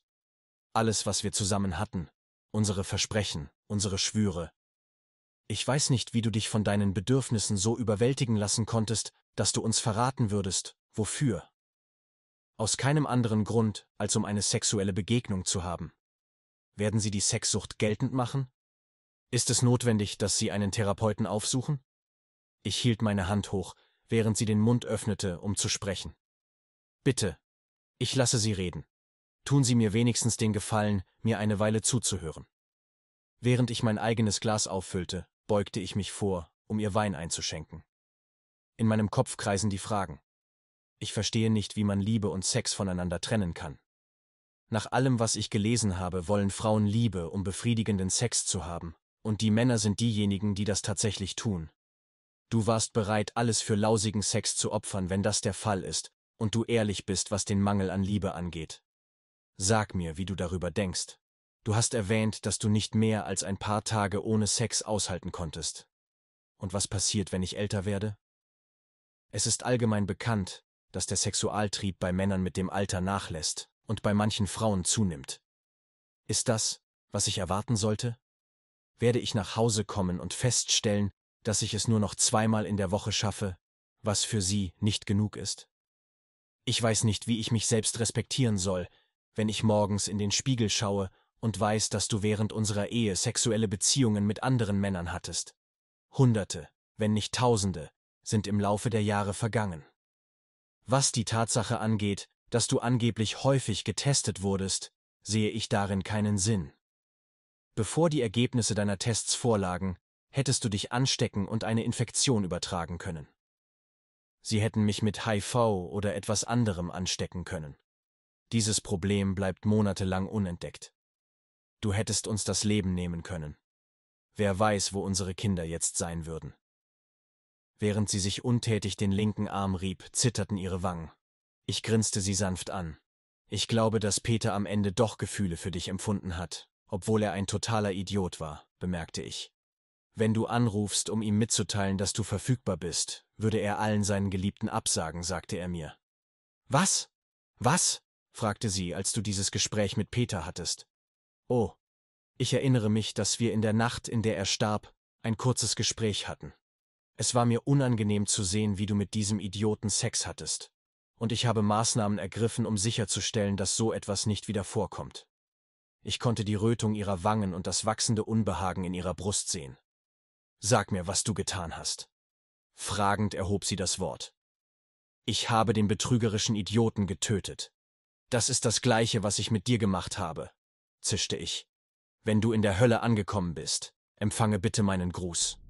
Alles, was wir zusammen hatten, unsere Versprechen, unsere Schwüre. Ich weiß nicht, wie du dich von deinen Bedürfnissen so überwältigen lassen konntest, dass du uns verraten würdest, wofür. Aus keinem anderen Grund, als um eine sexuelle Begegnung zu haben. Werden sie die Sexsucht geltend machen? Ist es notwendig, dass Sie einen Therapeuten aufsuchen? Ich hielt meine Hand hoch, während sie den Mund öffnete, um zu sprechen. Bitte. Ich lasse Sie reden. Tun Sie mir wenigstens den Gefallen, mir eine Weile zuzuhören. Während ich mein eigenes Glas auffüllte, beugte ich mich vor, um ihr Wein einzuschenken. In meinem Kopf kreisen die Fragen. Ich verstehe nicht, wie man Liebe und Sex voneinander trennen kann. Nach allem, was ich gelesen habe, wollen Frauen Liebe, um befriedigenden Sex zu haben, und die Männer sind diejenigen, die das tatsächlich tun. Du warst bereit, alles für lausigen Sex zu opfern, wenn das der Fall ist, und du ehrlich bist, was den Mangel an Liebe angeht. Sag mir, wie du darüber denkst. Du hast erwähnt, dass du nicht mehr als ein paar Tage ohne Sex aushalten konntest. Und was passiert, wenn ich älter werde? Es ist allgemein bekannt, dass der Sexualtrieb bei Männern mit dem Alter nachlässt und bei manchen Frauen zunimmt. Ist das, was ich erwarten sollte? werde ich nach Hause kommen und feststellen, dass ich es nur noch zweimal in der Woche schaffe, was für sie nicht genug ist. Ich weiß nicht, wie ich mich selbst respektieren soll, wenn ich morgens in den Spiegel schaue und weiß, dass du während unserer Ehe sexuelle Beziehungen mit anderen Männern hattest. Hunderte, wenn nicht Tausende, sind im Laufe der Jahre vergangen. Was die Tatsache angeht, dass du angeblich häufig getestet wurdest, sehe ich darin keinen Sinn. Bevor die Ergebnisse deiner Tests vorlagen, hättest du dich anstecken und eine Infektion übertragen können. Sie hätten mich mit HIV oder etwas anderem anstecken können. Dieses Problem bleibt monatelang unentdeckt. Du hättest uns das Leben nehmen können. Wer weiß, wo unsere Kinder jetzt sein würden. Während sie sich untätig den linken Arm rieb, zitterten ihre Wangen. Ich grinste sie sanft an. Ich glaube, dass Peter am Ende doch Gefühle für dich empfunden hat, obwohl er ein totaler Idiot war, bemerkte ich. Wenn du anrufst, um ihm mitzuteilen, dass du verfügbar bist, würde er allen seinen Geliebten absagen, sagte er mir. Was? Was? fragte sie, als du dieses Gespräch mit Peter hattest. Oh. Ich erinnere mich, dass wir in der Nacht, in der er starb, ein kurzes Gespräch hatten. Es war mir unangenehm zu sehen, wie du mit diesem Idioten Sex hattest. Und ich habe Maßnahmen ergriffen, um sicherzustellen, dass so etwas nicht wieder vorkommt. Ich konnte die Rötung ihrer Wangen und das wachsende Unbehagen in ihrer Brust sehen. Sag mir, was du getan hast. Fragend erhob sie das Wort. Ich habe den betrügerischen Idioten getötet. Das ist das Gleiche, was ich mit dir gemacht habe, zischte ich. Wenn du in der Hölle angekommen bist, empfange bitte meinen Gruß.